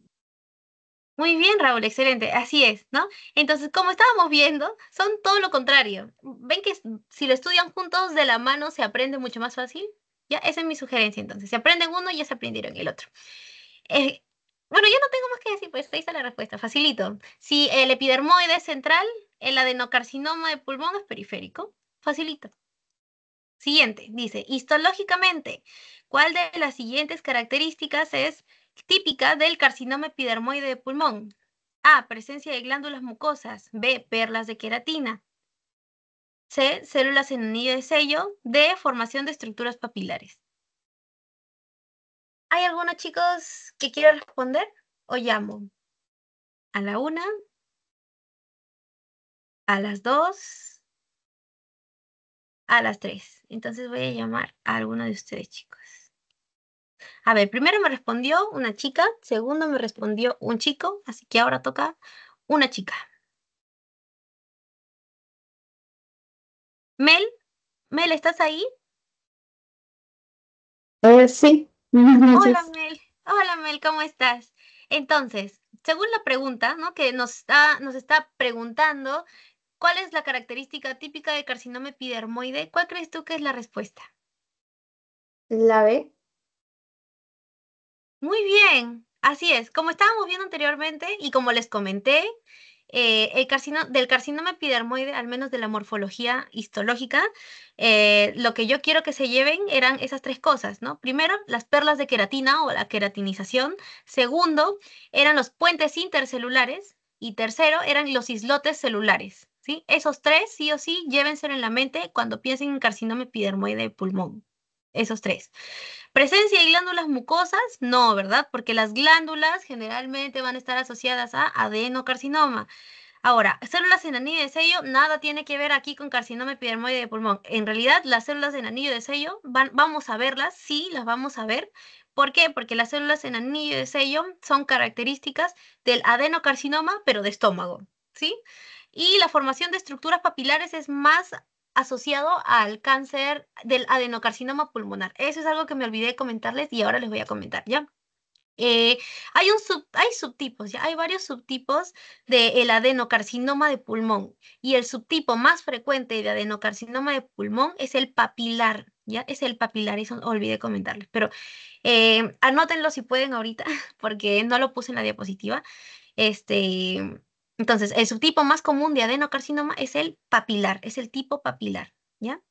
Speaker 3: Muy bien, Raúl, excelente, así es, ¿no? Entonces, como estábamos
Speaker 1: viendo, son todo lo contrario. ¿Ven que si lo estudian juntos de la mano se aprende mucho más fácil? Ya, esa es mi sugerencia entonces. Se aprenden uno y ya se aprendieron el otro. Eh, bueno, yo no tengo más que decir, pues ahí está la respuesta, facilito. Si el epidermoide es central, el adenocarcinoma de pulmón es periférico, facilito. Siguiente, dice, histológicamente, ¿cuál de las siguientes características es típica del carcinoma epidermoide de pulmón. A. Presencia de glándulas mucosas. B.
Speaker 3: Perlas de queratina. C. Células en anillo de sello. D. Formación de estructuras papilares. ¿Hay algunos chicos que quiera responder o llamo? A la una. A las dos. A las tres. Entonces voy a
Speaker 1: llamar a alguno de ustedes, chicos. A ver, primero me respondió una chica,
Speaker 3: segundo me respondió un chico, así que ahora toca una chica. Mel, Mel, ¿estás ahí?
Speaker 2: Eh, sí. [laughs] Hola
Speaker 3: Mel, hola Mel, ¿cómo
Speaker 1: estás? Entonces, según la pregunta, ¿no? Que nos está, nos está preguntando
Speaker 3: cuál es la característica típica de carcinoma epidermoide, ¿cuál crees tú que es la respuesta?
Speaker 1: La B.
Speaker 3: Muy bien,
Speaker 1: así es. Como estábamos viendo anteriormente y como les comenté, eh, el del carcinoma epidermoide, al menos de la morfología histológica, eh, lo que yo quiero que se lleven eran esas tres cosas, ¿no? Primero, las perlas de queratina o la queratinización. Segundo, eran los puentes intercelulares. Y tercero, eran los islotes celulares, ¿sí? Esos tres, sí o sí, llévenselo en la mente cuando piensen en carcinoma epidermoide de pulmón esos tres. Presencia de glándulas mucosas, no, ¿verdad? Porque las glándulas generalmente van a estar asociadas a adenocarcinoma. Ahora, células en anillo de sello, nada tiene que ver aquí con carcinoma epidermoide de pulmón. En realidad, las células en anillo de sello, van, vamos a verlas, sí, las vamos a ver. ¿Por qué? Porque las células en anillo de sello son características del adenocarcinoma, pero de estómago, ¿sí? Y la formación de estructuras papilares es más asociado al cáncer del adenocarcinoma pulmonar. Eso es algo que me olvidé de comentarles y ahora les voy a comentar, ¿ya? Eh, hay, un hay subtipos, ¿ya? hay varios subtipos del de adenocarcinoma de pulmón y el subtipo más frecuente de adenocarcinoma de pulmón es el papilar, ¿ya? Es el papilar, eso olvidé comentarles, pero eh, anótenlo si pueden ahorita [laughs] porque no lo puse en la diapositiva. Este, entonces, el subtipo más común de adenocarcinoma es el papilar, es el tipo papilar, ¿ya?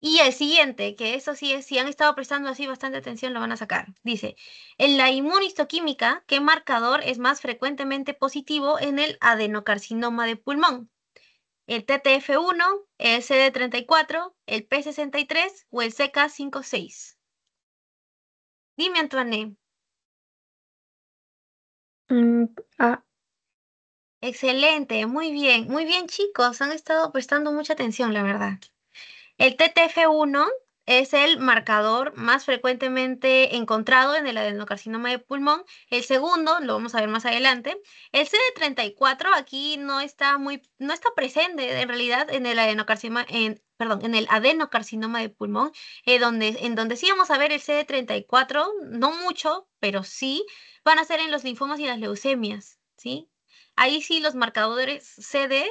Speaker 1: Y el siguiente, que eso sí es, si han estado prestando así bastante atención, lo van a sacar. Dice, en la inmunistoquímica, ¿qué marcador es más frecuentemente positivo en el adenocarcinoma de pulmón? ¿El TTF1, el CD34, el
Speaker 3: P63 o el CK56? Dime, Antoine.
Speaker 2: Mm, ah,
Speaker 3: Excelente, muy bien, muy bien chicos, han estado prestando mucha atención, la verdad. El
Speaker 1: TTF1 es el marcador más frecuentemente encontrado en el adenocarcinoma de pulmón. El segundo, lo vamos a ver más adelante. El CD34 aquí no está muy, no está presente en realidad en el adenocarcinoma, en, perdón, en el adenocarcinoma de pulmón, eh, donde, en donde sí vamos a ver el CD34, no mucho, pero sí, van a ser en los linfomas y las leucemias, ¿sí? Ahí sí los marcadores CD,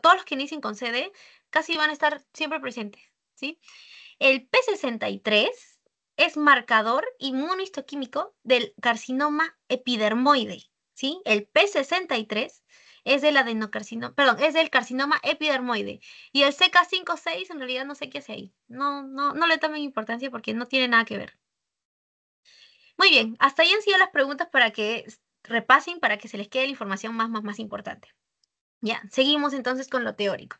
Speaker 1: todos los que inician con CD, casi van a estar siempre presentes, ¿sí? El P63 es marcador inmunohistoquímico del carcinoma epidermoide, ¿sí? El P63 es del adenocarcinoma, perdón, es del carcinoma epidermoide. Y el CK56 en realidad no sé qué hace ahí. No, no, no le tomen importancia porque no tiene nada que ver. Muy bien, hasta ahí han sido las preguntas para que repasen para que se les quede la información más, más, más importante. Ya, seguimos entonces con lo teórico.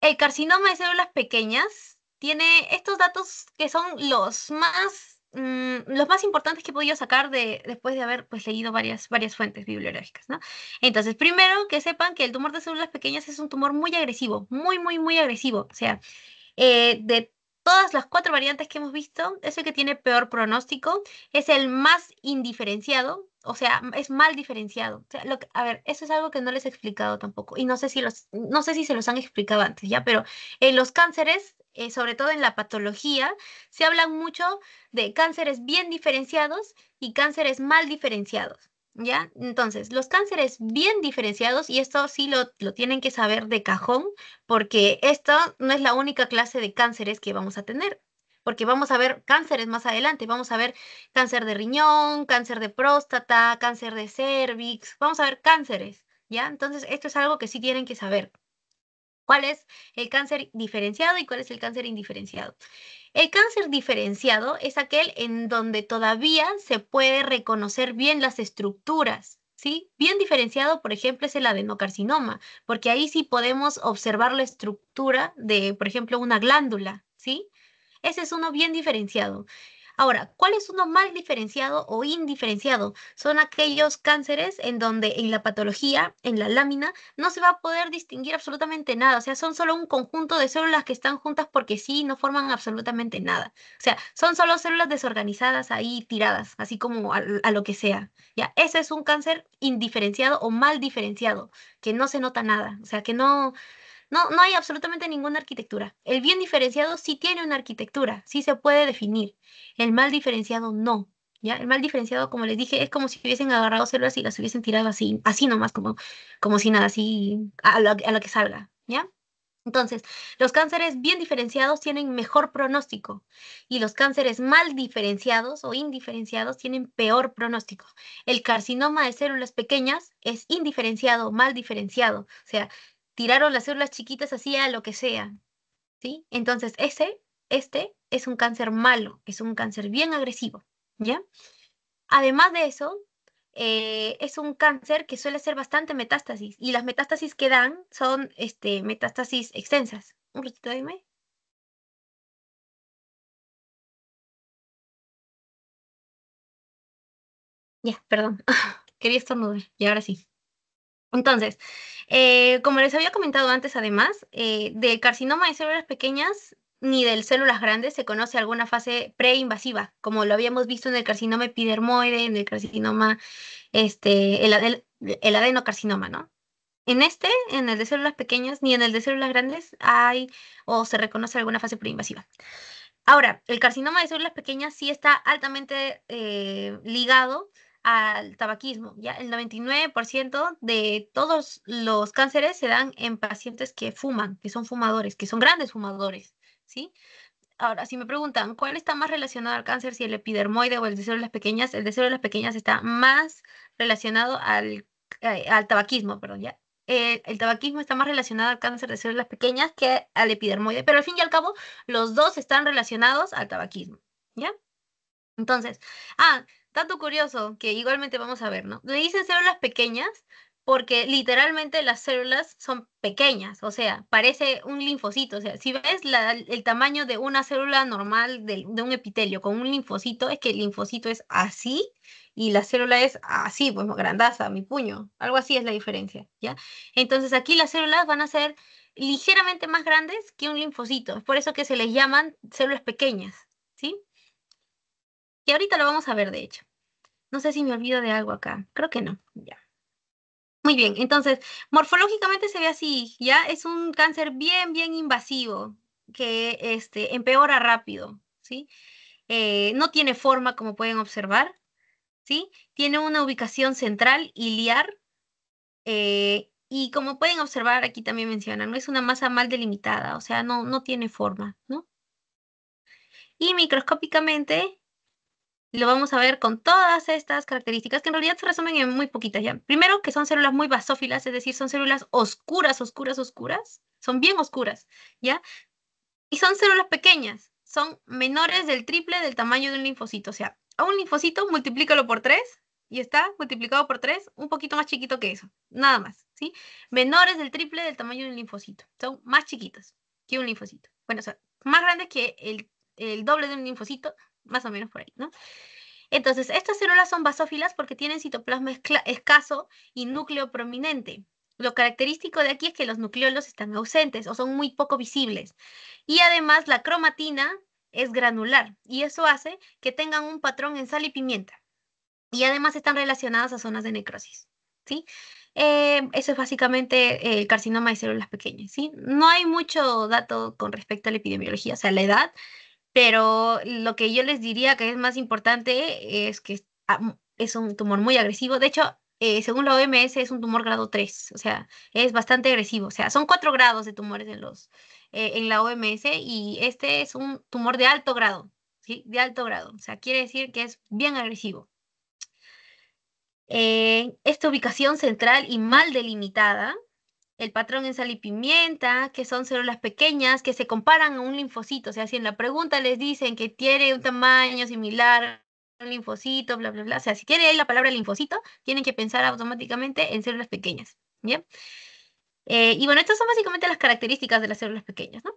Speaker 1: El carcinoma de células pequeñas tiene estos datos que son los más, mm, los más importantes que he podido sacar de, después de haber pues, leído varias, varias fuentes bibliográficas. ¿no? Entonces, primero que sepan que el tumor de células pequeñas es un tumor muy agresivo, muy, muy, muy agresivo. O sea, eh, de todas las cuatro variantes que hemos visto, ese que tiene peor pronóstico, es el más indiferenciado, o sea, es mal diferenciado. a ver, eso es algo que no les he explicado tampoco y no sé si, los, no sé si se los han explicado antes, ¿ya? Pero en los cánceres, eh, sobre todo en la patología, se hablan mucho de cánceres bien diferenciados y cánceres mal diferenciados. ¿Ya? Entonces, los cánceres bien diferenciados, y esto sí lo, lo, tienen que saber de cajón, porque esto no es la única clase de cánceres que vamos a tener, porque vamos a ver cánceres más adelante, vamos a ver cáncer de riñón, cáncer de próstata, cáncer de cervix, vamos a ver cánceres, ¿ya? Entonces, esto es algo que sí tienen que saber. ¿Cuál es el cáncer diferenciado y cuál es el cáncer indiferenciado? El cáncer diferenciado es aquel en donde todavía se puede reconocer bien las estructuras, ¿sí? Bien diferenciado, por ejemplo, es el adenocarcinoma, porque ahí sí podemos observar la estructura de, por ejemplo, una glándula, ¿sí? Ese es uno bien diferenciado. Ahora, ¿cuál es uno mal diferenciado o indiferenciado? Son aquellos cánceres en donde en la patología, en la lámina, no se va a poder distinguir absolutamente nada. O sea, son solo un conjunto de células que están juntas porque sí, no forman absolutamente nada. O sea, son solo células desorganizadas ahí tiradas, así como a, lo que sea. Ya, ese es un cáncer indiferenciado o mal diferenciado, que no se nota nada. O sea, que no no, no hay absolutamente ninguna arquitectura. El bien diferenciado sí tiene una arquitectura, sí se puede definir. El mal diferenciado no. ¿ya? El mal diferenciado, como les dije, es como si hubiesen agarrado células y las hubiesen tirado así, así nomás, como, como si nada, así a lo, que salga. ¿ya? Entonces, los cánceres bien diferenciados tienen mejor pronóstico y los cánceres mal diferenciados o indiferenciados tienen peor pronóstico. El carcinoma de células pequeñas es indiferenciado, mal diferenciado. O sea, tiraron las células chiquitas así a lo que sea. ¿sí? Entonces, ese, este es un cáncer malo, es un cáncer bien agresivo. ¿ya? Además de eso, eh, es un cáncer que suele hacer bastante metástasis y las
Speaker 2: metástasis que dan son este, metástasis extensas. Un ratito, dime. Ya, perdón. [laughs] Quería estornudar y ahora sí. Entonces,
Speaker 1: eh, como les había comentado antes, además, eh, del carcinoma de células pequeñas ni de células grandes se conoce alguna fase preinvasiva, como lo habíamos visto en el carcinoma epidermoide, en el carcinoma, este, el, adenocarcinoma, ¿no? En este, en el de células pequeñas, ni en el de células grandes hay o se reconoce alguna fase preinvasiva. Ahora, el carcinoma de células pequeñas sí está altamente eh, ligado al tabaquismo. ¿ya? El 99% de todos los cánceres se dan en pacientes que fuman, que son fumadores, que son grandes fumadores. ¿sí? Ahora, si me preguntan, ¿cuál está más relacionado al cáncer, si el epidermoide o el de células pequeñas? El de células pequeñas está más relacionado al, eh, tabaquismo, perdón, ¿ya? El, tabaquismo está más relacionado al cáncer de células pequeñas que al epidermoide, pero al fin y al cabo, los dos están relacionados al tabaquismo, ¿ya? Entonces, ah, tanto curioso, que igualmente vamos a ver, ¿no? Le dicen células pequeñas porque literalmente las células son pequeñas, o sea, parece un linfocito, o sea, si ves el tamaño de una célula normal de, de, un epitelio con un linfocito, es que el linfocito es así y la célula es así, pues grandaza, mi puño, algo así es la diferencia, ¿ya? Entonces aquí las células van a ser ligeramente más grandes que un linfocito, es por eso que se les llaman células pequeñas, ¿sí? Y ahorita lo vamos a ver, de hecho. No sé si me olvido de algo acá. Creo que no. Ya. Muy bien, entonces, morfológicamente se ve así, ya es un cáncer bien, bien invasivo, que este, empeora rápido, ¿sí? Eh, no tiene forma, como pueden observar, ¿sí? Tiene una ubicación central, iliar, eh, y como pueden observar, aquí también mencionan, es una masa mal delimitada, o sea, no, no tiene forma, ¿no? Y microscópicamente lo vamos a ver con todas estas características que en realidad se resumen en muy poquitas ya. Primero, que son células muy basófilas, es decir, son células oscuras, oscuras, oscuras, son bien oscuras, ¿ya? Y son células pequeñas, son menores del triple del tamaño de un linfocito, o sea, a un linfocito multiplícalo por tres, y está multiplicado por tres, un poquito más chiquito que eso, nada más, ¿sí? Menores del triple del tamaño de un linfocito, son más chiquitas que un linfocito. Bueno, o sea, más grandes que el, el doble de un linfocito, más o menos por ahí, ¿no? Entonces, estas células son basófilas porque tienen citoplasma escaso y núcleo prominente. Lo característico de aquí es que los nucleolos están ausentes o son muy poco visibles. Y además la cromatina es granular y eso hace que tengan un patrón en sal y pimienta. Y además están relacionadas a zonas de necrosis. ¿sí? Eh, eso es básicamente eh, el carcinoma de células pequeñas. ¿sí? No hay mucho dato con respecto a la epidemiología, o sea, la edad pero lo que yo les diría que es más importante es que es un tumor muy agresivo. De hecho, eh, según la OMS, es un tumor grado 3, o sea, es bastante agresivo. O sea, son cuatro grados de tumores en, los, eh, en la OMS y este es un tumor de alto grado, ¿sí? De alto grado. O sea, quiere decir que es bien agresivo. Eh, esta ubicación central y mal delimitada el patrón en sal y pimienta, que son células pequeñas que se comparan a un linfocito. O sea, si en la pregunta les dicen que tiene un tamaño similar a un linfocito, bla, bla, bla. O sea, si tiene ahí la palabra linfocito, tienen que pensar automáticamente en células pequeñas. ¿Bien? Eh, y bueno, estas son básicamente las características de las células pequeñas, ¿no?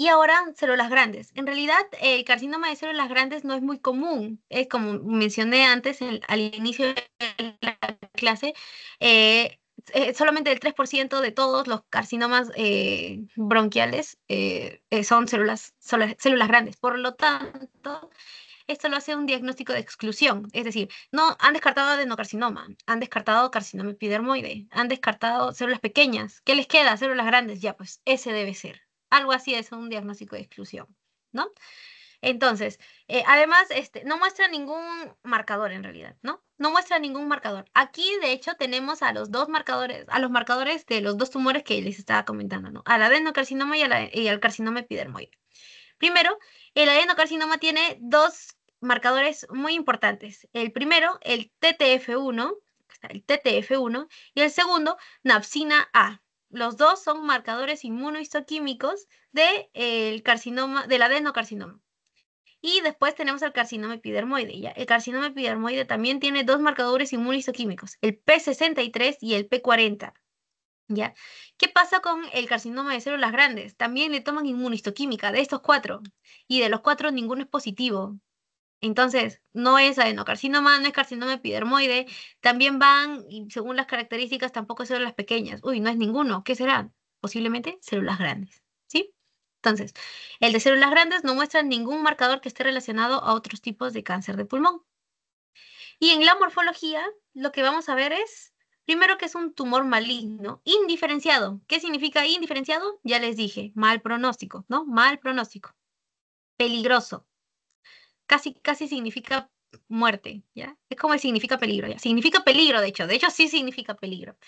Speaker 1: Y ahora células grandes. En realidad, el carcinoma de células grandes no es muy común. Es como mencioné antes al inicio de la clase, eh, eh, solamente el 3% de todos los carcinomas eh, bronquiales eh, son células, células grandes. Por lo tanto, esto lo hace un diagnóstico de exclusión. Es decir, no han descartado adenocarcinoma, han descartado carcinoma epidermoide, han descartado células pequeñas. ¿Qué les queda? Células grandes. Ya, pues ese debe ser. Algo así es un diagnóstico de exclusión, ¿no? Entonces, eh, además, este, no muestra ningún marcador en realidad, ¿no? No muestra ningún marcador. Aquí, de hecho, tenemos a los dos marcadores, a los marcadores de los dos tumores que les estaba comentando, ¿no? Al adenocarcinoma y, al carcinoma epidermoide. Primero, el adenocarcinoma tiene dos marcadores muy importantes. El primero, el TTF1, el TTF1, y el segundo, napsina A. Los dos son marcadores inmunohistoquímicos del carcinoma, del adenocarcinoma. Y después tenemos el carcinoma epidermoide. ¿ya? El carcinoma epidermoide también tiene dos marcadores inmunohistoquímicos, el P63 y el P40. ¿Ya? ¿Qué pasa con el carcinoma de células grandes? También le toman inmunohistoquímica de estos cuatro y de los cuatro ninguno es positivo. Entonces, no es adenocarcinoma, no es carcinoma epidermoide. También van, según las características, tampoco células pequeñas. Uy, no es ninguno. ¿Qué serán? Posiblemente células grandes. ¿Sí? Entonces, el de células grandes no muestra ningún marcador que esté relacionado a otros tipos de cáncer de pulmón. Y en la morfología, lo que vamos a ver es, primero que es un tumor maligno, indiferenciado. ¿Qué significa indiferenciado? Ya les dije, mal pronóstico, ¿no? Mal pronóstico. Peligroso. Casi, casi significa muerte, ¿ya? Es como significa peligro, ¿ya? Significa peligro, de hecho. De hecho, sí significa peligro.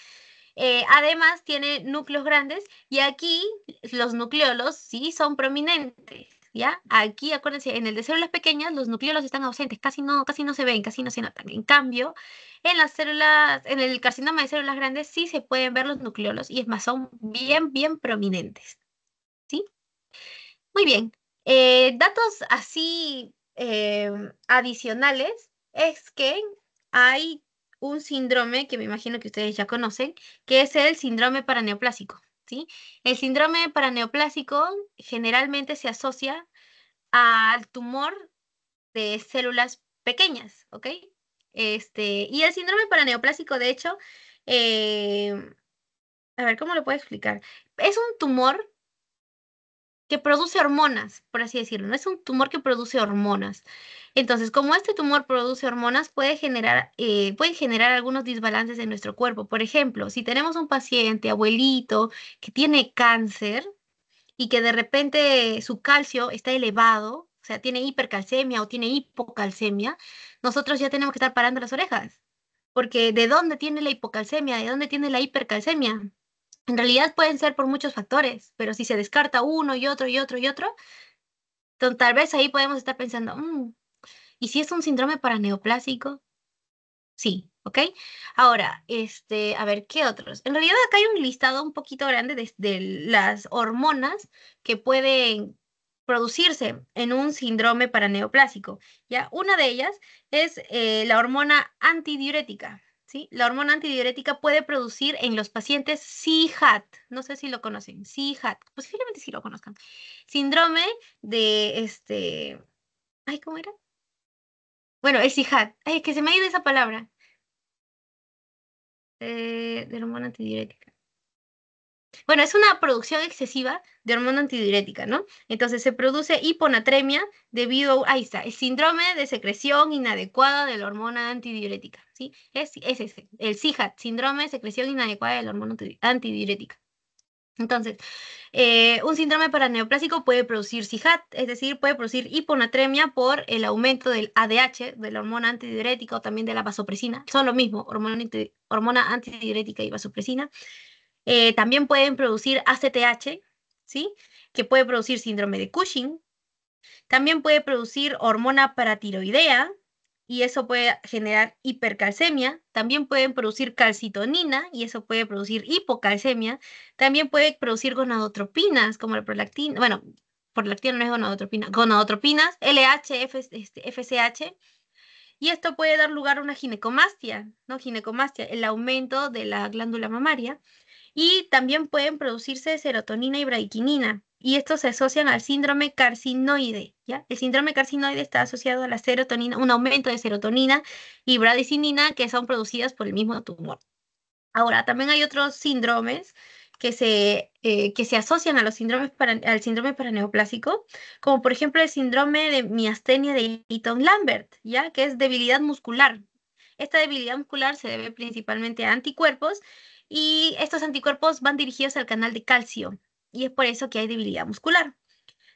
Speaker 1: Eh, además, tiene núcleos grandes y aquí los nucleolos sí son prominentes. ¿Ya? Aquí, acuérdense, en el de células pequeñas los nucleolos están ausentes, casi no, casi no se ven, casi no se notan. En cambio, en las células, en el carcinoma de células grandes sí se pueden ver los nucleolos y es más, son bien, bien prominentes. ¿Sí? Muy bien. Eh, datos así eh, adicionales es que hay un síndrome que me imagino que ustedes ya conocen, que es el síndrome paraneoplásico. ¿sí? El síndrome paraneoplásico generalmente se asocia al tumor de células pequeñas, ¿ok? Este, y el síndrome paraneoplásico, de hecho, eh, a ver, ¿cómo lo puedo explicar? Es un tumor que produce hormonas, por así decirlo. No es un tumor que produce hormonas. Entonces, como este tumor produce hormonas, puede generar, eh, pueden generar algunos desbalances en nuestro cuerpo. Por ejemplo, si tenemos un paciente, abuelito, que tiene cáncer y que de repente su calcio está elevado, o sea, tiene hipercalcemia o tiene hipocalcemia, nosotros ya tenemos que estar parando las orejas. Porque ¿de dónde tiene la hipocalcemia? ¿De dónde tiene la hipercalcemia? En realidad pueden ser por muchos factores, pero si se descarta uno y otro y otro y otro, entonces tal vez ahí podemos estar pensando, mm, ¿y si es un síndrome paraneoplásico? Sí, ¿ok? Ahora, este, a ver, ¿qué otros? En realidad acá hay un listado un poquito grande de, las hormonas que pueden producirse en un síndrome paraneoplásico. ¿ya? Una de ellas es eh, la hormona antidiurética. La hormona antidiurética puede producir en los pacientes CIHAT, no sé si lo conocen, CIHAT, posiblemente sí lo conozcan.
Speaker 3: Síndrome de este, ay, ¿cómo era? Bueno, el CIHAT, ay, que se me ha ido esa palabra. Eh, de
Speaker 1: hormona antidiurética. Bueno, es una producción excesiva de hormona antidiurética, ¿no? Entonces se produce hiponatremia debido a, ahí está, el síndrome de secreción inadecuada de la hormona antidiurética, ¿sí? Es, ese, el SIHAT, síndrome de secreción inadecuada de la hormona antidiurética. Entonces, eh, un síndrome paraneoplásico puede producir SIHAT, es decir, puede producir hiponatremia por el aumento del ADH, de la hormona antidiurética o también de la vasopresina. Son lo mismo, hormona antidiurética y vasopresina. Eh, también pueden producir ACTH, que puede producir síndrome de Cushing. También puede producir hormona paratiroidea y eso puede generar hipercalcemia. También pueden producir calcitonina y eso puede producir hipocalcemia. También puede producir gonadotropinas como la prolactina. Bueno, prolactina no es gonadotropina, gonadotropinas, LH, FSH. Este, y esto puede dar lugar a una ginecomastia, ¿no? Ginecomastia, el aumento de la glándula mamaria y también pueden producirse serotonina y bradiquinina. Y estos se asocian al síndrome carcinoide. ¿ya? El síndrome carcinoide está asociado a la serotonina, un aumento de serotonina y bradicinina que son producidas por el mismo tumor. Ahora, también hay otros síndromes que se, eh, que se asocian a los síndromes al síndrome paraneoplásico, como por ejemplo el síndrome de miastenia de Eaton-Lambert, ¿ya? que es debilidad muscular. Esta debilidad muscular se debe principalmente a anticuerpos y estos anticuerpos van dirigidos al canal de calcio y es por eso que hay debilidad muscular.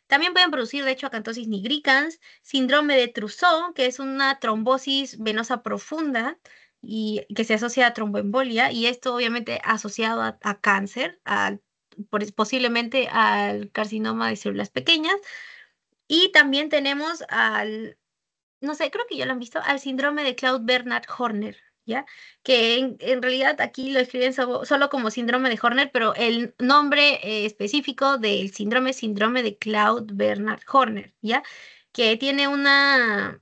Speaker 1: También pueden producir, de hecho, acantosis nigricans, síndrome de Trousseau, que es una trombosis venosa profunda y que se asocia a tromboembolia, y esto obviamente asociado a, cáncer, posiblemente al carcinoma de células pequeñas. Y también tenemos al, no sé, creo que ya lo han visto, al síndrome de Claude Bernard Horner, que en, realidad aquí lo escriben solo como síndrome de Horner, pero el nombre eh, específico del síndrome es síndrome de Claude Bernard Horner, ¿ya? Que tiene una,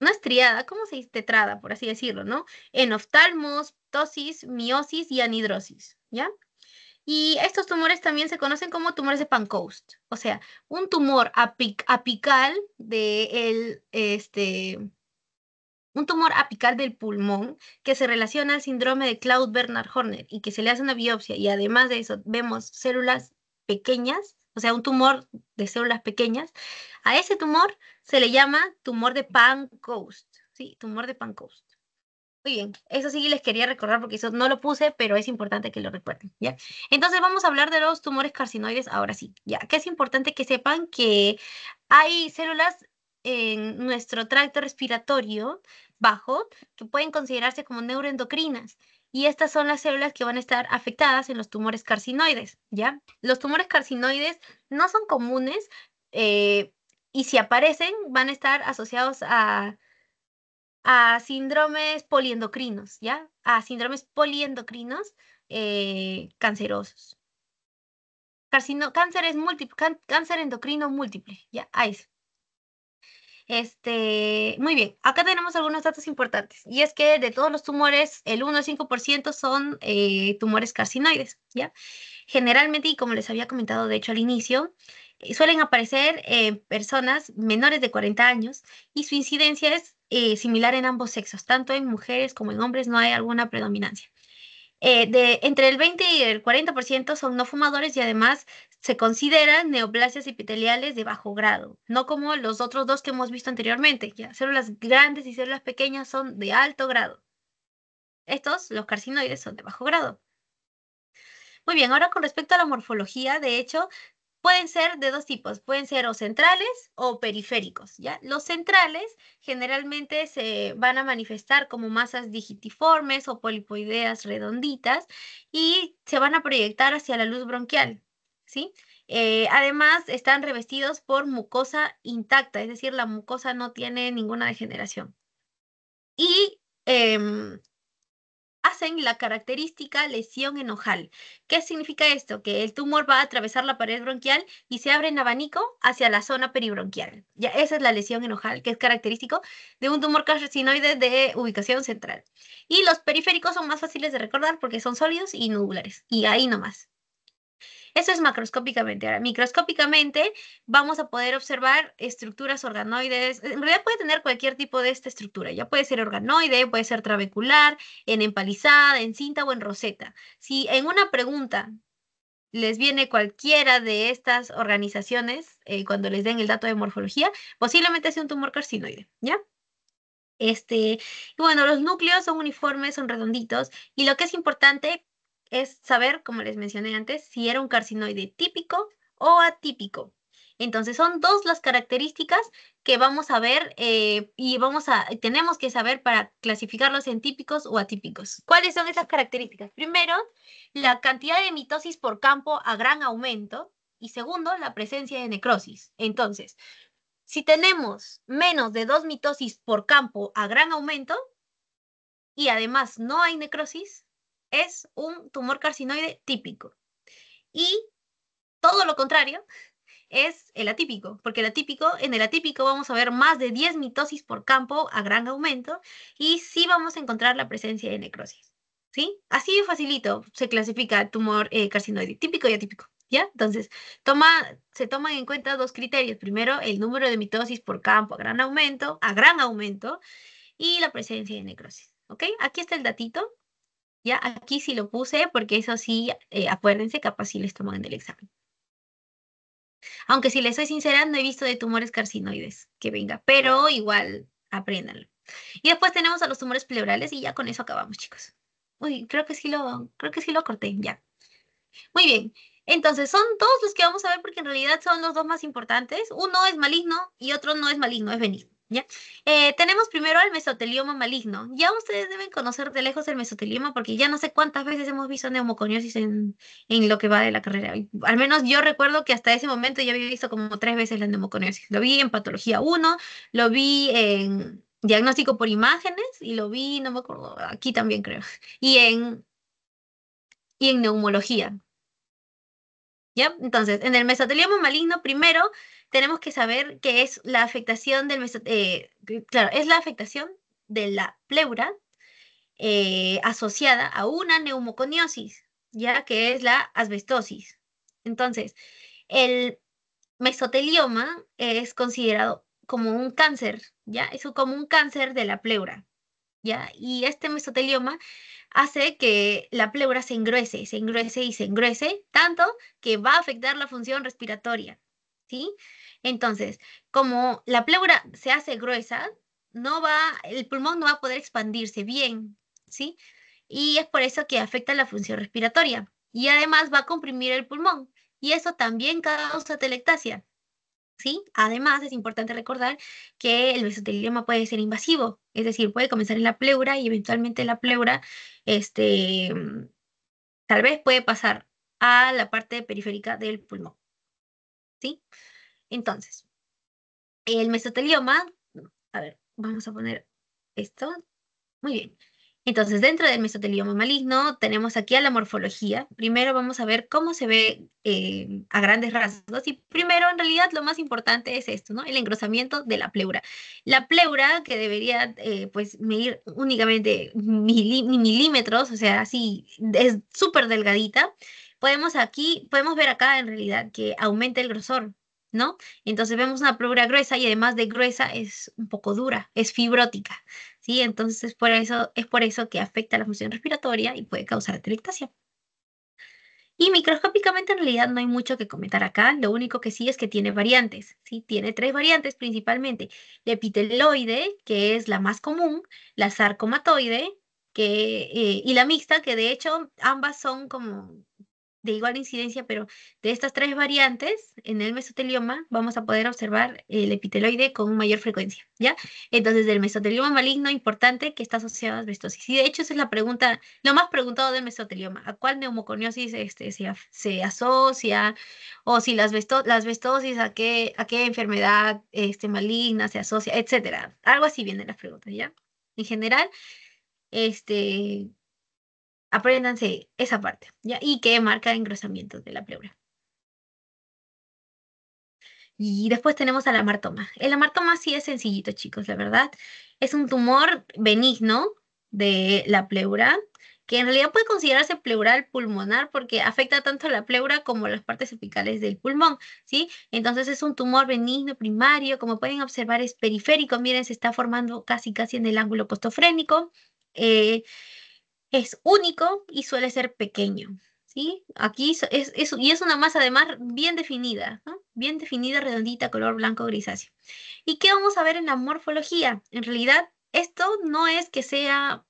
Speaker 1: una estriada, ¿cómo se dice? Tetrada, por así decirlo, ¿no? En oftalmos, ptosis, miosis y anhidrosis, ¿ya? Y estos tumores también se conocen como tumores de Pancost, o sea, un tumor apical de el, este, un tumor apical del pulmón que se relaciona al síndrome de Claude Bernard Horner y que se le hace una biopsia y además de eso vemos células pequeñas, o sea, un tumor de células pequeñas, a ese tumor se le llama tumor de Pancost, sí, tumor de Pancost. Muy bien, eso sí les quería recordar porque eso no lo puse, pero es importante que lo recuerden, ¿ya? Entonces vamos a hablar de los tumores carcinoides ahora sí, ¿ya? Que es importante que sepan que hay células en nuestro tracto respiratorio bajo que pueden considerarse como neuroendocrinas y estas son las células que van a estar afectadas en los tumores carcinoides, ¿ya? Los tumores carcinoides no son comunes eh, y si aparecen van a estar asociados a, síndromes poliendocrinos, ¿ya? A síndromes poliendocrinos eh, cancerosos. cáncer, cáncer endocrino múltiple, ¿ya? A eso. Este, muy bien, acá tenemos algunos datos importantes y es que de todos los tumores, el 1 al 5% son eh, tumores carcinoides, ¿ya? Generalmente, y como les había comentado de hecho al inicio, eh, suelen aparecer en personas menores de 40 años y su incidencia es eh, similar en ambos sexos, tanto en mujeres como en hombres no hay alguna predominancia. de, entre el 20 y el 40% son no fumadores y además se consideran neoplasias epiteliales de bajo grado, no como los otros dos que hemos visto anteriormente. que células grandes y células pequeñas son de alto grado. Estos, los carcinoides, son de bajo grado. Muy bien, ahora con respecto a la morfología, de hecho, pueden ser de dos tipos, pueden ser o centrales o periféricos, ¿ya? Los centrales generalmente se van a manifestar como masas digitiformes o polipoideas redonditas y se van a proyectar hacia la luz bronquial, eh, además, están revestidos por mucosa intacta, es decir, la mucosa no tiene ninguna degeneración. Y em, hacen la característica lesión en ojal. ¿Qué significa esto? Que el tumor va a atravesar la pared bronquial y se abre en abanico hacia la zona peribronquial. Ya, esa es la lesión en ojal, que es característico de un tumor carcinoide de ubicación central. Y los periféricos son más fáciles de recordar porque son sólidos y nubulares Y ahí nomás. Eso es macroscópicamente. Ahora, microscópicamente vamos a poder observar estructuras organoides. En realidad puede tener cualquier tipo de esta estructura. Ya puede ser organoide, puede ser trabecular, en empalizada, en cinta o en roseta. Si en una pregunta les viene cualquiera de estas organizaciones eh, cuando les den el dato de morfología, posiblemente sea un tumor carcinoide, ¿ya? Este, bueno, los núcleos son uniformes, son redonditos, y lo que es importante es saber, como les mencioné antes, si era un carcinoide típico o atípico. Entonces son dos las características que vamos a ver eh, y vamos a tenemos que saber para clasificarlos en típicos o atípicos. ¿Cuáles son esas características? Primero, la cantidad de mitosis por campo a gran aumento y segundo, la presencia de necrosis. Entonces, si tenemos menos de dos mitosis por campo a gran aumento y además no hay necrosis, es un tumor carcinoide típico. Y todo lo contrario es el atípico, porque el atípico, en el atípico vamos a ver más de 10 mitosis por campo a gran aumento y sí vamos a encontrar la presencia de necrosis. ¿Sí? Así de facilito se clasifica el tumor eh, carcinoide típico y atípico. ¿Ya? Entonces, toma, se toman en cuenta dos criterios. Primero, el número de mitosis por campo a gran aumento, a gran aumento, y la presencia de necrosis. Aquí está el datito ya aquí sí lo puse porque eso sí, eh, acuérdense, capaz sí les en el examen. Aunque si les soy sincera, no he visto de tumores carcinoides que venga, pero igual apréndanlo. Y después tenemos a los tumores pleurales y ya con eso acabamos, chicos. Uy, creo que sí lo, creo que sí lo corté, ya. Muy bien. Entonces, son todos los que vamos a ver porque en realidad son los dos más importantes. Uno es maligno y otro no es maligno, es benigno. Eh, tenemos primero al mesotelioma maligno. Ya ustedes deben conocer de lejos el mesotelioma porque ya no sé cuántas veces hemos visto neumoconiosis en, lo que va de la carrera. Al menos yo recuerdo que hasta ese momento ya había visto como tres veces la neumoconiosis. Lo vi en patología 1, lo vi en diagnóstico por imágenes y lo vi, no me acuerdo, aquí también creo. Y en, y en neumología. Entonces, en el mesotelioma maligno, primero tenemos que saber que es la afectación del eh, es la afectación de la pleura eh, asociada a una neumoconiosis, ya que es la asbestosis. Entonces, el mesotelioma es considerado como un cáncer, ya es como un cáncer de la pleura. Y este mesotelioma hace que la pleura se engruese, se engruece y se engruece, tanto que va a afectar la función respiratoria, ¿sí? Entonces, como la pleura se hace gruesa, no va, el pulmón no va a poder expandirse bien, ¿sí? Y es por eso que afecta la función respiratoria. Y además va a comprimir el pulmón. Y eso también causa telectasia. ¿sí? Además, es importante recordar que el mesotelioma puede ser invasivo, es decir, puede comenzar en la pleura y eventualmente la pleura, este, mm, tal vez puede pasar a la parte periférica del pulmón, ¿sí? Entonces, el mesotelioma, a ver, vamos a poner esto, muy bien. Entonces, dentro del mesotelioma maligno tenemos aquí a la morfología. Primero vamos a ver cómo se ve eh, a grandes rasgos. Y primero, en realidad, lo más importante es esto, ¿no? El engrosamiento de la pleura. La pleura, que debería, eh, pues, medir únicamente milímetros, o sea, así, es súper delgadita. Podemos aquí, podemos ver acá, en realidad, que aumenta el grosor, ¿no? Entonces vemos una pleura gruesa y además de gruesa es un poco dura, es fibrótica, ¿sí? Entonces es por eso, es por eso que afecta la función respiratoria y puede causar atelectasia. Y microscópicamente en realidad no hay mucho que comentar acá, lo único que sí es que tiene variantes, ¿sí? Tiene tres variantes principalmente, la epiteloide, que es la más común, la sarcomatoide, que, eh, y la mixta, que de hecho ambas son como de igual incidencia, pero de estas tres variantes, en el mesotelioma vamos a poder observar el epiteloide con mayor frecuencia, ¿ya? Entonces, del mesotelioma maligno, importante que está asociado a asbestosis. Y de hecho, esa es la pregunta, lo más preguntado del mesotelioma, ¿a cuál neumoconiosis este, se, asocia? O si las la asbestosis, ¿a qué, a qué enfermedad este, maligna se asocia? Etcétera. Algo así vienen las preguntas, ¿ya?
Speaker 3: En general, este, Apréndanse esa parte, ¿ya? Y que marca engrosamiento de la pleura.
Speaker 1: Y después tenemos al amartoma. El amartoma sí es sencillito, chicos, la verdad. Es un tumor benigno de la pleura, que en realidad puede considerarse pleural pulmonar porque afecta tanto la pleura como las partes apicales del pulmón, ¿sí? Entonces es un tumor benigno primario, como pueden observar es periférico, miren, se está formando casi casi en el ángulo costofrénico. Eh, es único y suele ser pequeño. ¿sí? Aquí es, y es una masa mar bien definida, bien definida, redondita, color blanco grisáceo. ¿Y qué vamos a ver en la morfología? En realidad, esto no es que sea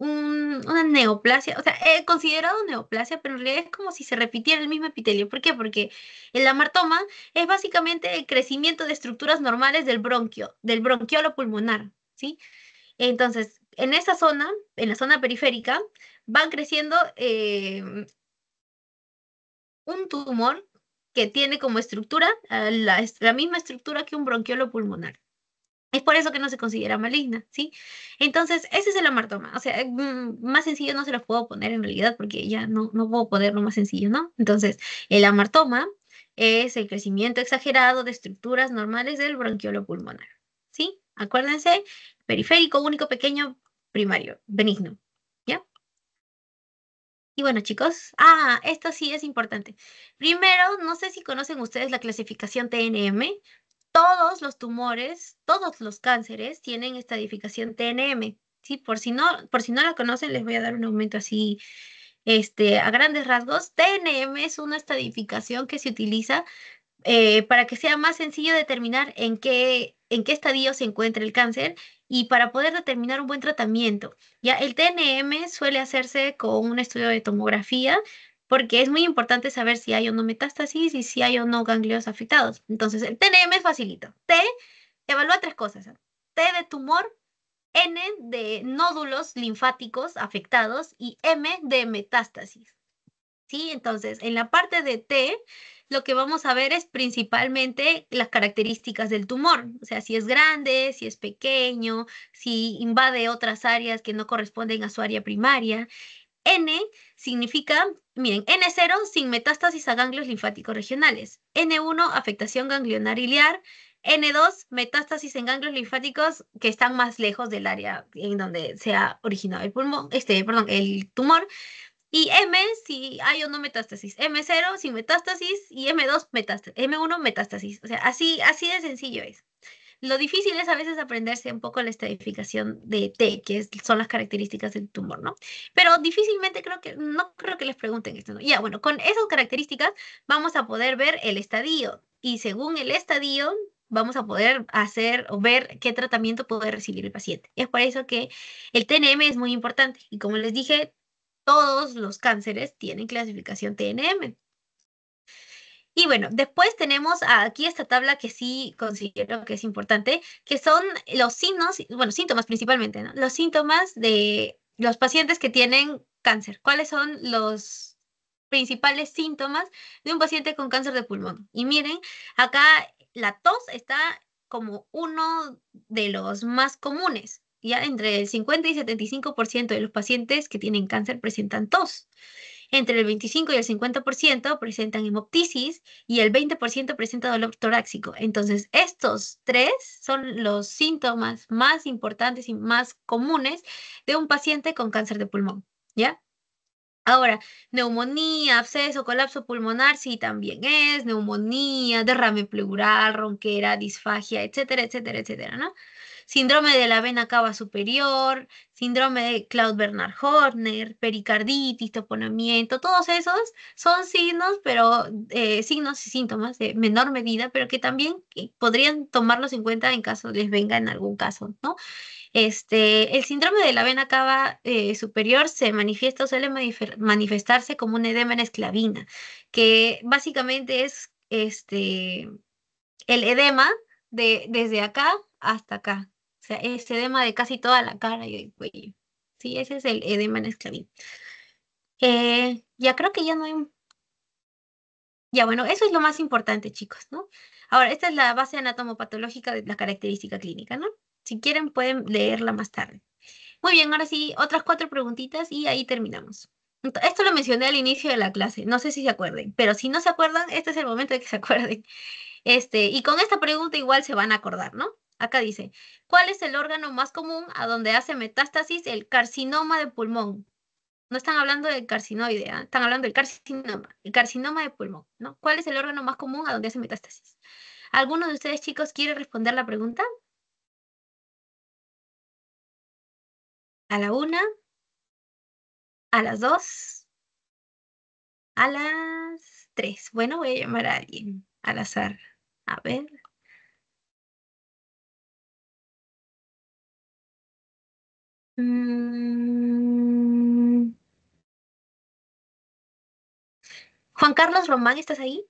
Speaker 1: una neoplasia, o sea, he considerado neoplasia, pero en realidad es como si se repitiera el mismo epitelio. ¿Por qué? Porque el amartoma es básicamente el crecimiento de estructuras normales del bronquio, del bronquiolo pulmonar, ¿sí? Entonces, en esa zona, en la zona periférica, van creciendo eh, un tumor que tiene como estructura la, misma estructura que un bronquiolo pulmonar. Es por eso que no se considera maligna, ¿sí? Entonces, ese es el amartoma. O sea, eh, mm, más sencillo no se los puedo poner en realidad porque ya no, no puedo ponerlo más sencillo, ¿no? Entonces, el amartoma es el crecimiento exagerado de estructuras normales del bronquiolo pulmonar, ¿sí? Acuérdense, periférico, único, pequeño, primario, benigno. ¿Ya? Y bueno, chicos, ah, esto sí es importante. Primero, no sé si conocen ustedes la clasificación TNM. Todos los tumores, todos los cánceres tienen estadificación TNM. ¿sí? Por, si no, por si no la conocen, les voy a dar un aumento así este, a grandes rasgos. TNM es una estadificación que se utiliza eh, para que sea más sencillo determinar en qué en qué estadio se encuentra el cáncer y para poder determinar un buen tratamiento. Ya el TNM suele hacerse con un estudio de tomografía porque es muy importante saber si hay o no metástasis y si hay o no ganglios afectados. Entonces, el TNM es facilito. T evalúa tres cosas. T de tumor, N de nódulos linfáticos afectados y M de metástasis. ¿Sí? Entonces, en la parte de T lo que vamos a ver es principalmente las características del tumor, o sea, si es grande, si es pequeño, si invade otras áreas que no corresponden a su área primaria. N significa, miren, N0 sin metástasis a ganglios linfáticos regionales, N1 afectación ganglionar N2 metástasis en ganglios linfáticos que están más lejos del área en donde se ha originado el pulmón, este, perdón, el tumor. Y M si hay ah, o no metástasis, M0 sin metástasis y M2 metástasis, M1 metástasis. O sea, así, así de sencillo es. Lo difícil es a veces aprenderse un poco la estadificación de T, que son las características del tumor, ¿no? Pero difícilmente creo que, no creo que les pregunten esto, ¿no? Ya, bueno, con esas características vamos a poder ver el estadio y según el estadio vamos a poder hacer o ver qué tratamiento puede recibir el paciente. Es por eso que el TNM es muy importante y como les dije, todos los cánceres tienen clasificación TNM. Y bueno, después tenemos aquí esta tabla que sí considero que es importante, que son los signos, bueno, síntomas principalmente, ¿no? Los síntomas de los pacientes que tienen cáncer. ¿Cuáles son los principales síntomas de un paciente con cáncer de pulmón? Y miren, acá la tos está como uno de los más comunes ya entre el 50 y 75% de los pacientes que tienen cáncer presentan tos. Entre el 25 y el 50% presentan hemoptisis y el 20% presenta dolor torácico. Entonces, estos tres son los síntomas más importantes y más comunes de un paciente con cáncer de pulmón, ¿ya? Ahora, neumonía, absceso, colapso pulmonar, sí también es, neumonía, derrame pleural, ronquera, disfagia, etcétera, etcétera, etcétera, ¿no? síndrome de la vena cava superior, síndrome de Claude Bernard Horner, pericarditis, toponamiento, todos esos son signos, pero eh, signos y síntomas de menor medida, pero que también eh, podrían tomarlos en cuenta en caso les venga en algún caso, ¿no? Este, el síndrome de la vena cava eh, superior se manifiesta o suele manifestarse como un edema en esclavina, que básicamente es este, el edema de, desde acá hasta acá, sea, es edema de casi toda la cara y el Sí, ese es el edema en esclavín eh, ya creo que ya no hay... Ya bueno, eso es lo más importante, chicos, ¿no? Ahora, esta es la base anatomopatológica de la característica clínica, ¿no? Si quieren, pueden leerla más tarde. Muy bien, ahora sí, otras cuatro preguntitas y ahí terminamos. Esto lo mencioné al inicio de la clase, no sé si se acuerden, pero si no se acuerdan, este es el momento de que se acuerden. Este, y con esta pregunta igual se van a acordar, ¿no? Acá dice, ¿cuál es el órgano más común a donde hace metástasis el carcinoma de pulmón? No están hablando del carcinoide, ¿ah? están
Speaker 3: hablando del carcinoma, el carcinoma de pulmón, ¿no? ¿Cuál es el órgano más común a donde hace metástasis?
Speaker 2: ¿Alguno de ustedes, chicos, quiere responder la pregunta? A la una, a las dos, a las tres. Bueno, voy a llamar a alguien al azar. A ver. Mm. Juan Carlos Román, ¿estás ahí?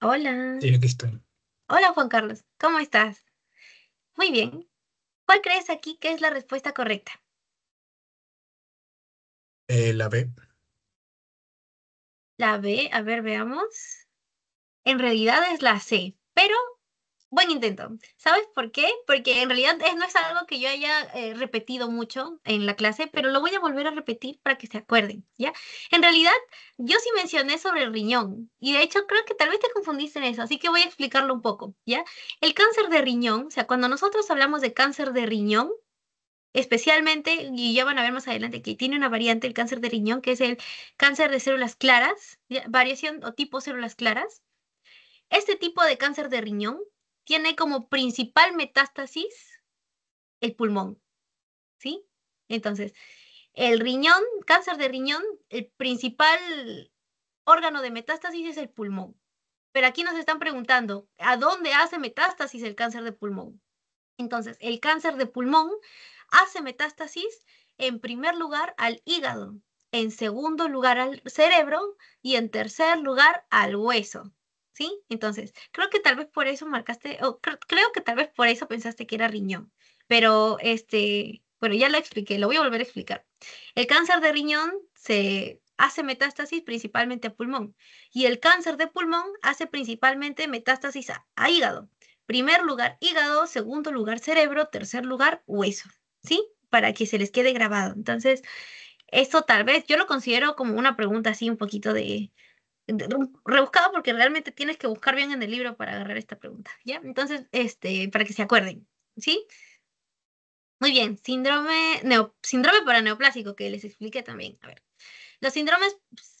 Speaker 2: Hola. Sí, aquí estoy. Hola, Juan Carlos,
Speaker 3: ¿cómo estás? Muy bien. ¿Cuál crees aquí que es la respuesta correcta?
Speaker 2: Eh, la B.
Speaker 3: La B, a ver, veamos. En realidad es la C, pero buen
Speaker 1: intento. ¿Sabes por qué? Porque en realidad no es algo que yo haya eh, repetido mucho en la clase, pero lo voy a volver a repetir para que se acuerden, ¿ya? En realidad, yo sí mencioné sobre el riñón y de hecho creo que tal vez te confundiste en eso, así que voy a explicarlo un poco, ¿ya? El cáncer de riñón, o sea, cuando nosotros hablamos de cáncer de riñón, especialmente, y ya van a ver más adelante, que tiene una variante, el cáncer de riñón, que es el cáncer de células claras, variación o tipo células claras. Este tipo de cáncer de riñón tiene como principal metástasis el pulmón, ¿sí? Entonces, el riñón, cáncer de riñón, el principal órgano de metástasis es el pulmón. Pero aquí nos están preguntando, ¿a dónde hace metástasis el cáncer de pulmón? Entonces, el cáncer de pulmón hace metástasis en primer lugar al hígado, en segundo lugar al cerebro y en tercer lugar al hueso. ¿sí? Entonces, creo que tal vez por eso marcaste, o creo que tal vez por eso pensaste que era riñón, pero este, bueno, ya lo expliqué, lo voy a volver a explicar. El cáncer de riñón se hace metástasis principalmente a pulmón y el cáncer de pulmón hace principalmente metástasis a, hígado. Primer lugar, hígado, segundo lugar, cerebro, tercer lugar, hueso, ¿sí? Para que se les quede grabado. Entonces, esto tal vez, yo lo considero como una pregunta así un poquito de, rebuscado porque realmente tienes que buscar bien en el libro para agarrar esta pregunta, ¿ya? Entonces, este, para que se acuerden, ¿sí? Muy bien, síndrome, neo, síndrome paraneoplásico, que les expliqué también. A ver, los síndromes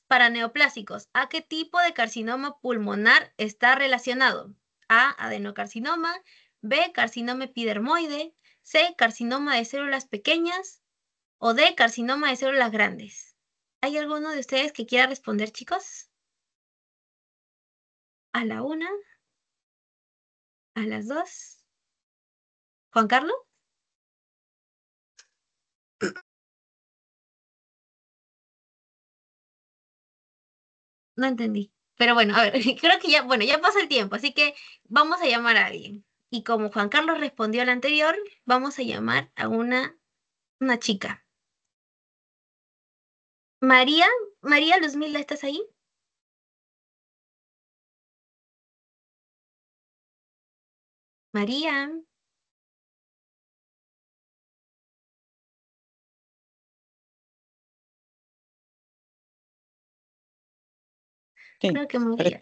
Speaker 1: paraneoplásicos, ¿a qué tipo de carcinoma pulmonar está relacionado? A, adenocarcinoma, B, carcinoma epidermoide, C, carcinoma de células pequeñas
Speaker 3: o D, carcinoma de células grandes. ¿Hay alguno de ustedes que quiera responder, chicos?
Speaker 2: a la una, a las dos. Juan Carlos. No entendí. Pero bueno, a ver, [laughs] creo que ya, bueno, ya pasa el tiempo, así que vamos a llamar a alguien.
Speaker 1: Y como Juan Carlos respondió al anterior, vamos a llamar a una, una chica.
Speaker 2: María, María Luzmila, ¿estás ahí? María. Creo que María.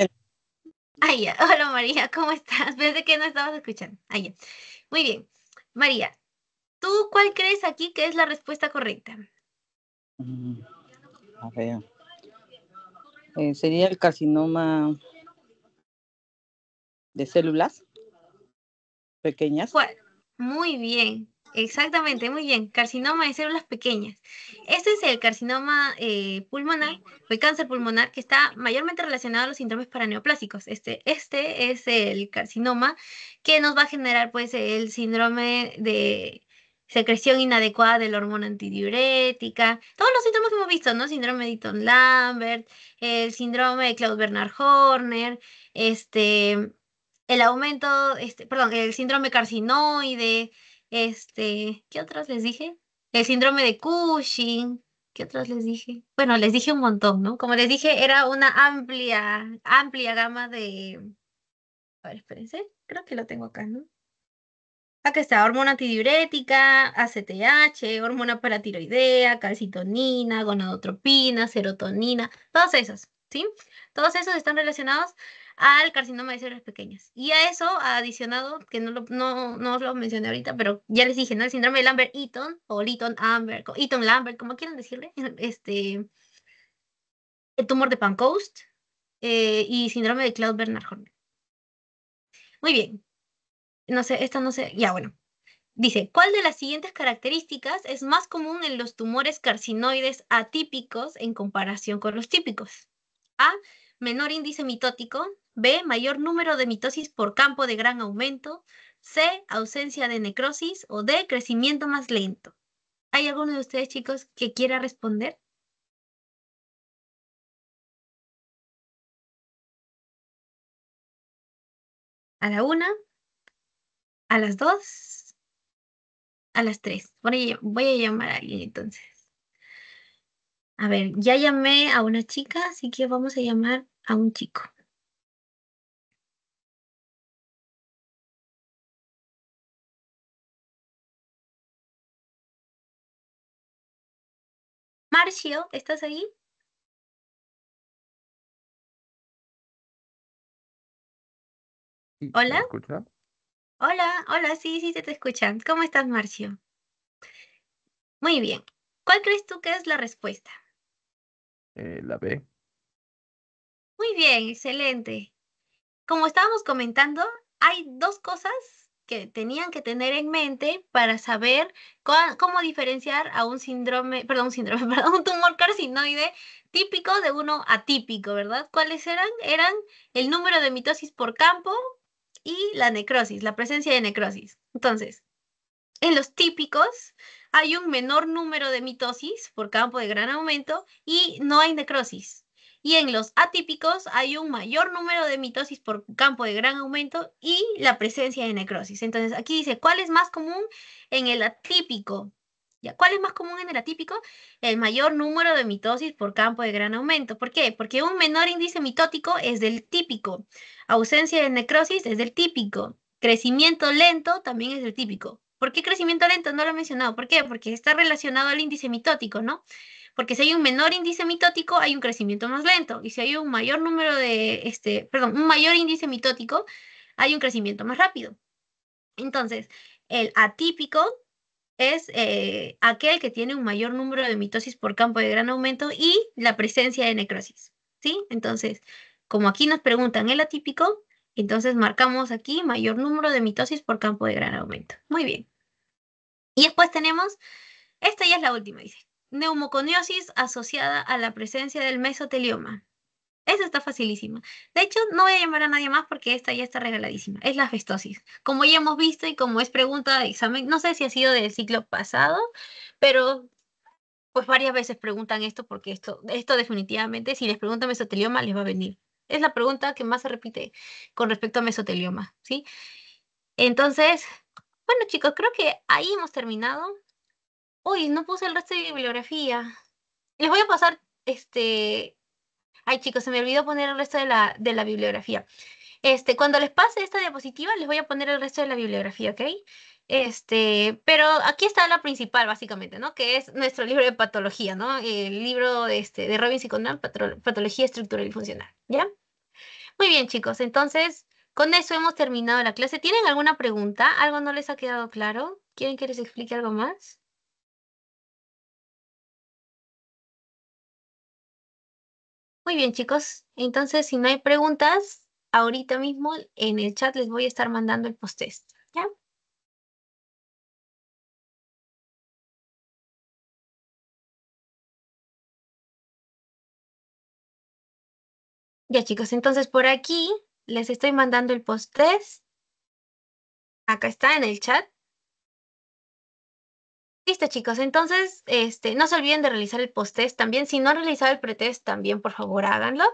Speaker 2: Ay, [laughs] hola María, ¿cómo estás? [laughs] Pensé que no estabas
Speaker 1: escuchando. Ay, Muy bien. María, ¿tú cuál crees aquí que es la respuesta
Speaker 3: correcta? Mm, eh, sería el carcinoma de células pequeñas.
Speaker 1: muy bien, exactamente, muy bien. Carcinoma de células pequeñas. Este es el carcinoma eh, pulmonar o el cáncer pulmonar que está mayormente relacionado a los síndromes paraneoplásicos. Este, este es el carcinoma que nos va a generar pues el síndrome de secreción inadecuada de la hormona antidiurética, todos los síntomas que hemos visto, ¿no? Síndrome de Eaton-Lambert, el síndrome de Claude Bernard Horner, este, el aumento, este, perdón, el síndrome carcinoide, este, ¿qué otras les dije? El síndrome de Cushing, ¿qué otras les dije? Bueno, les dije un montón, ¿no? Como les dije, era una amplia, amplia gama de... A ver, espérense, creo que lo tengo acá, ¿no? Acá está, hormona antidiurética, ACTH, hormona paratiroidea, calcitonina, gonadotropina, serotonina, todos esos ¿sí? Todos esos están relacionados al carcinoma de células pequeñas. Y a eso ha adicionado, que no, no, os lo mencioné ahorita, pero ya les dije, ¿no? El síndrome de Lambert-Eaton o Eaton-Lambert, Eaton-Lambert, como quieran decirle, [laughs] este, el tumor de Pancoast eh, y síndrome de Claude Bernard horn Muy bien. No sé, esta no sé, ya bueno. Dice, ¿cuál de las siguientes características es más común en los tumores carcinoides atípicos en comparación con los típicos? A, menor índice mitótico, B, mayor número de mitosis por campo de gran aumento,
Speaker 3: C, ausencia de necrosis o D, crecimiento más lento. ¿Hay alguno de ustedes,
Speaker 2: chicos, que quiera responder? A la una, a las dos, a las tres. Voy a, voy a llamar a alguien
Speaker 3: entonces. A ver, ya llamé a una chica, así que vamos a llamar
Speaker 2: a un chico. Marcio, ¿estás ahí? ¿Hola?
Speaker 3: Hola, hola, sí, sí, te escuchan. ¿Cómo estás, Marcio? Muy bien. ¿Cuál crees tú que es la respuesta? Eh, la B.
Speaker 1: Muy bien, excelente. Como estábamos comentando, hay dos cosas que tenían que tener en mente para saber cómo diferenciar a un síndrome, perdón, un síndrome, [laughs] perdón, un tumor carcinoide típico de uno atípico, ¿verdad? ¿Cuáles eran? Eran el número de mitosis por campo y la necrosis, la presencia de necrosis. Entonces, en los típicos hay un menor número de mitosis por campo de gran aumento y no hay necrosis y en los atípicos hay un mayor número de mitosis por campo de gran aumento y la presencia de necrosis. Entonces, aquí dice, ¿cuál es más común en el atípico? ¿Cuál es más común en el atípico? El mayor número de mitosis por campo de gran aumento. ¿Por qué? Porque un menor índice mitótico es del típico. Ausencia de necrosis es del típico. Crecimiento lento también es del típico. ¿Por qué crecimiento lento? No lo he mencionado. ¿Por qué? Porque está relacionado al índice mitótico, ¿no? porque si hay un menor índice mitótico, hay un crecimiento más lento, y si hay un mayor número de, este, perdón, un mayor índice mitótico, hay un crecimiento más rápido. Entonces, el atípico es eh, aquel que tiene un mayor número de mitosis por campo de gran aumento y la presencia de necrosis, ¿sí? Entonces, como aquí nos preguntan el atípico, entonces marcamos aquí mayor número de mitosis por campo de gran aumento. Muy bien. Y después tenemos, esta ya es la última, dice neumoconiosis asociada a la presencia del mesotelioma. Esa está facilísima. De hecho, no voy a llamar a nadie más porque esta ya está regaladísima. Es la festosis, Como ya hemos visto y como es pregunta de examen, no sé si ha sido del ciclo pasado, pero pues varias veces preguntan esto porque esto, esto definitivamente, si les preguntan mesotelioma, les va a venir. Es la pregunta que más se repite con respecto a mesotelioma, ¿sí? Entonces, bueno chicos, creo que ahí hemos terminado. Uy, no puse el resto de bibliografía. Les voy a pasar este. Ay, chicos, se me olvidó poner el resto de la, de la bibliografía. Este, cuando les pase esta diapositiva, les voy a poner el resto de la bibliografía, ¿ok? Este, pero aquí está la principal, básicamente, ¿no? Que es nuestro libro de patología, ¿no? El libro de, este, de Robin Siconal, Patología Estructural y Funcional, ¿ya? Muy bien, chicos, entonces, con eso hemos terminado la clase. ¿Tienen alguna
Speaker 2: pregunta? ¿Algo no les ha quedado claro? ¿Quieren que les explique algo más? Muy bien, chicos.
Speaker 3: Entonces, si no hay preguntas, ahorita mismo en el chat les voy a estar mandando el post-test.
Speaker 2: ¿Ya? chicos. Entonces, por aquí les estoy mandando el post-test.
Speaker 3: Acá está en el chat. Listo, chicos. Entonces,
Speaker 1: este, no se olviden de realizar el post también. Si no han realizado el pretest, también por favor háganlo.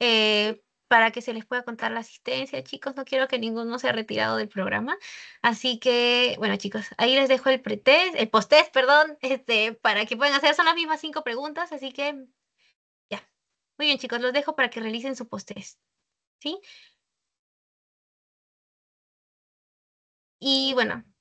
Speaker 1: Eh, para que se les pueda contar la asistencia, chicos. No quiero que ninguno se haya retirado del programa. Así que, bueno, chicos, ahí les dejo el pretest, el post perdón, este, para
Speaker 3: que puedan hacer. Son las mismas cinco preguntas, así que ya. Muy bien, chicos, los dejo para que realicen
Speaker 2: su post ¿Sí? Y bueno,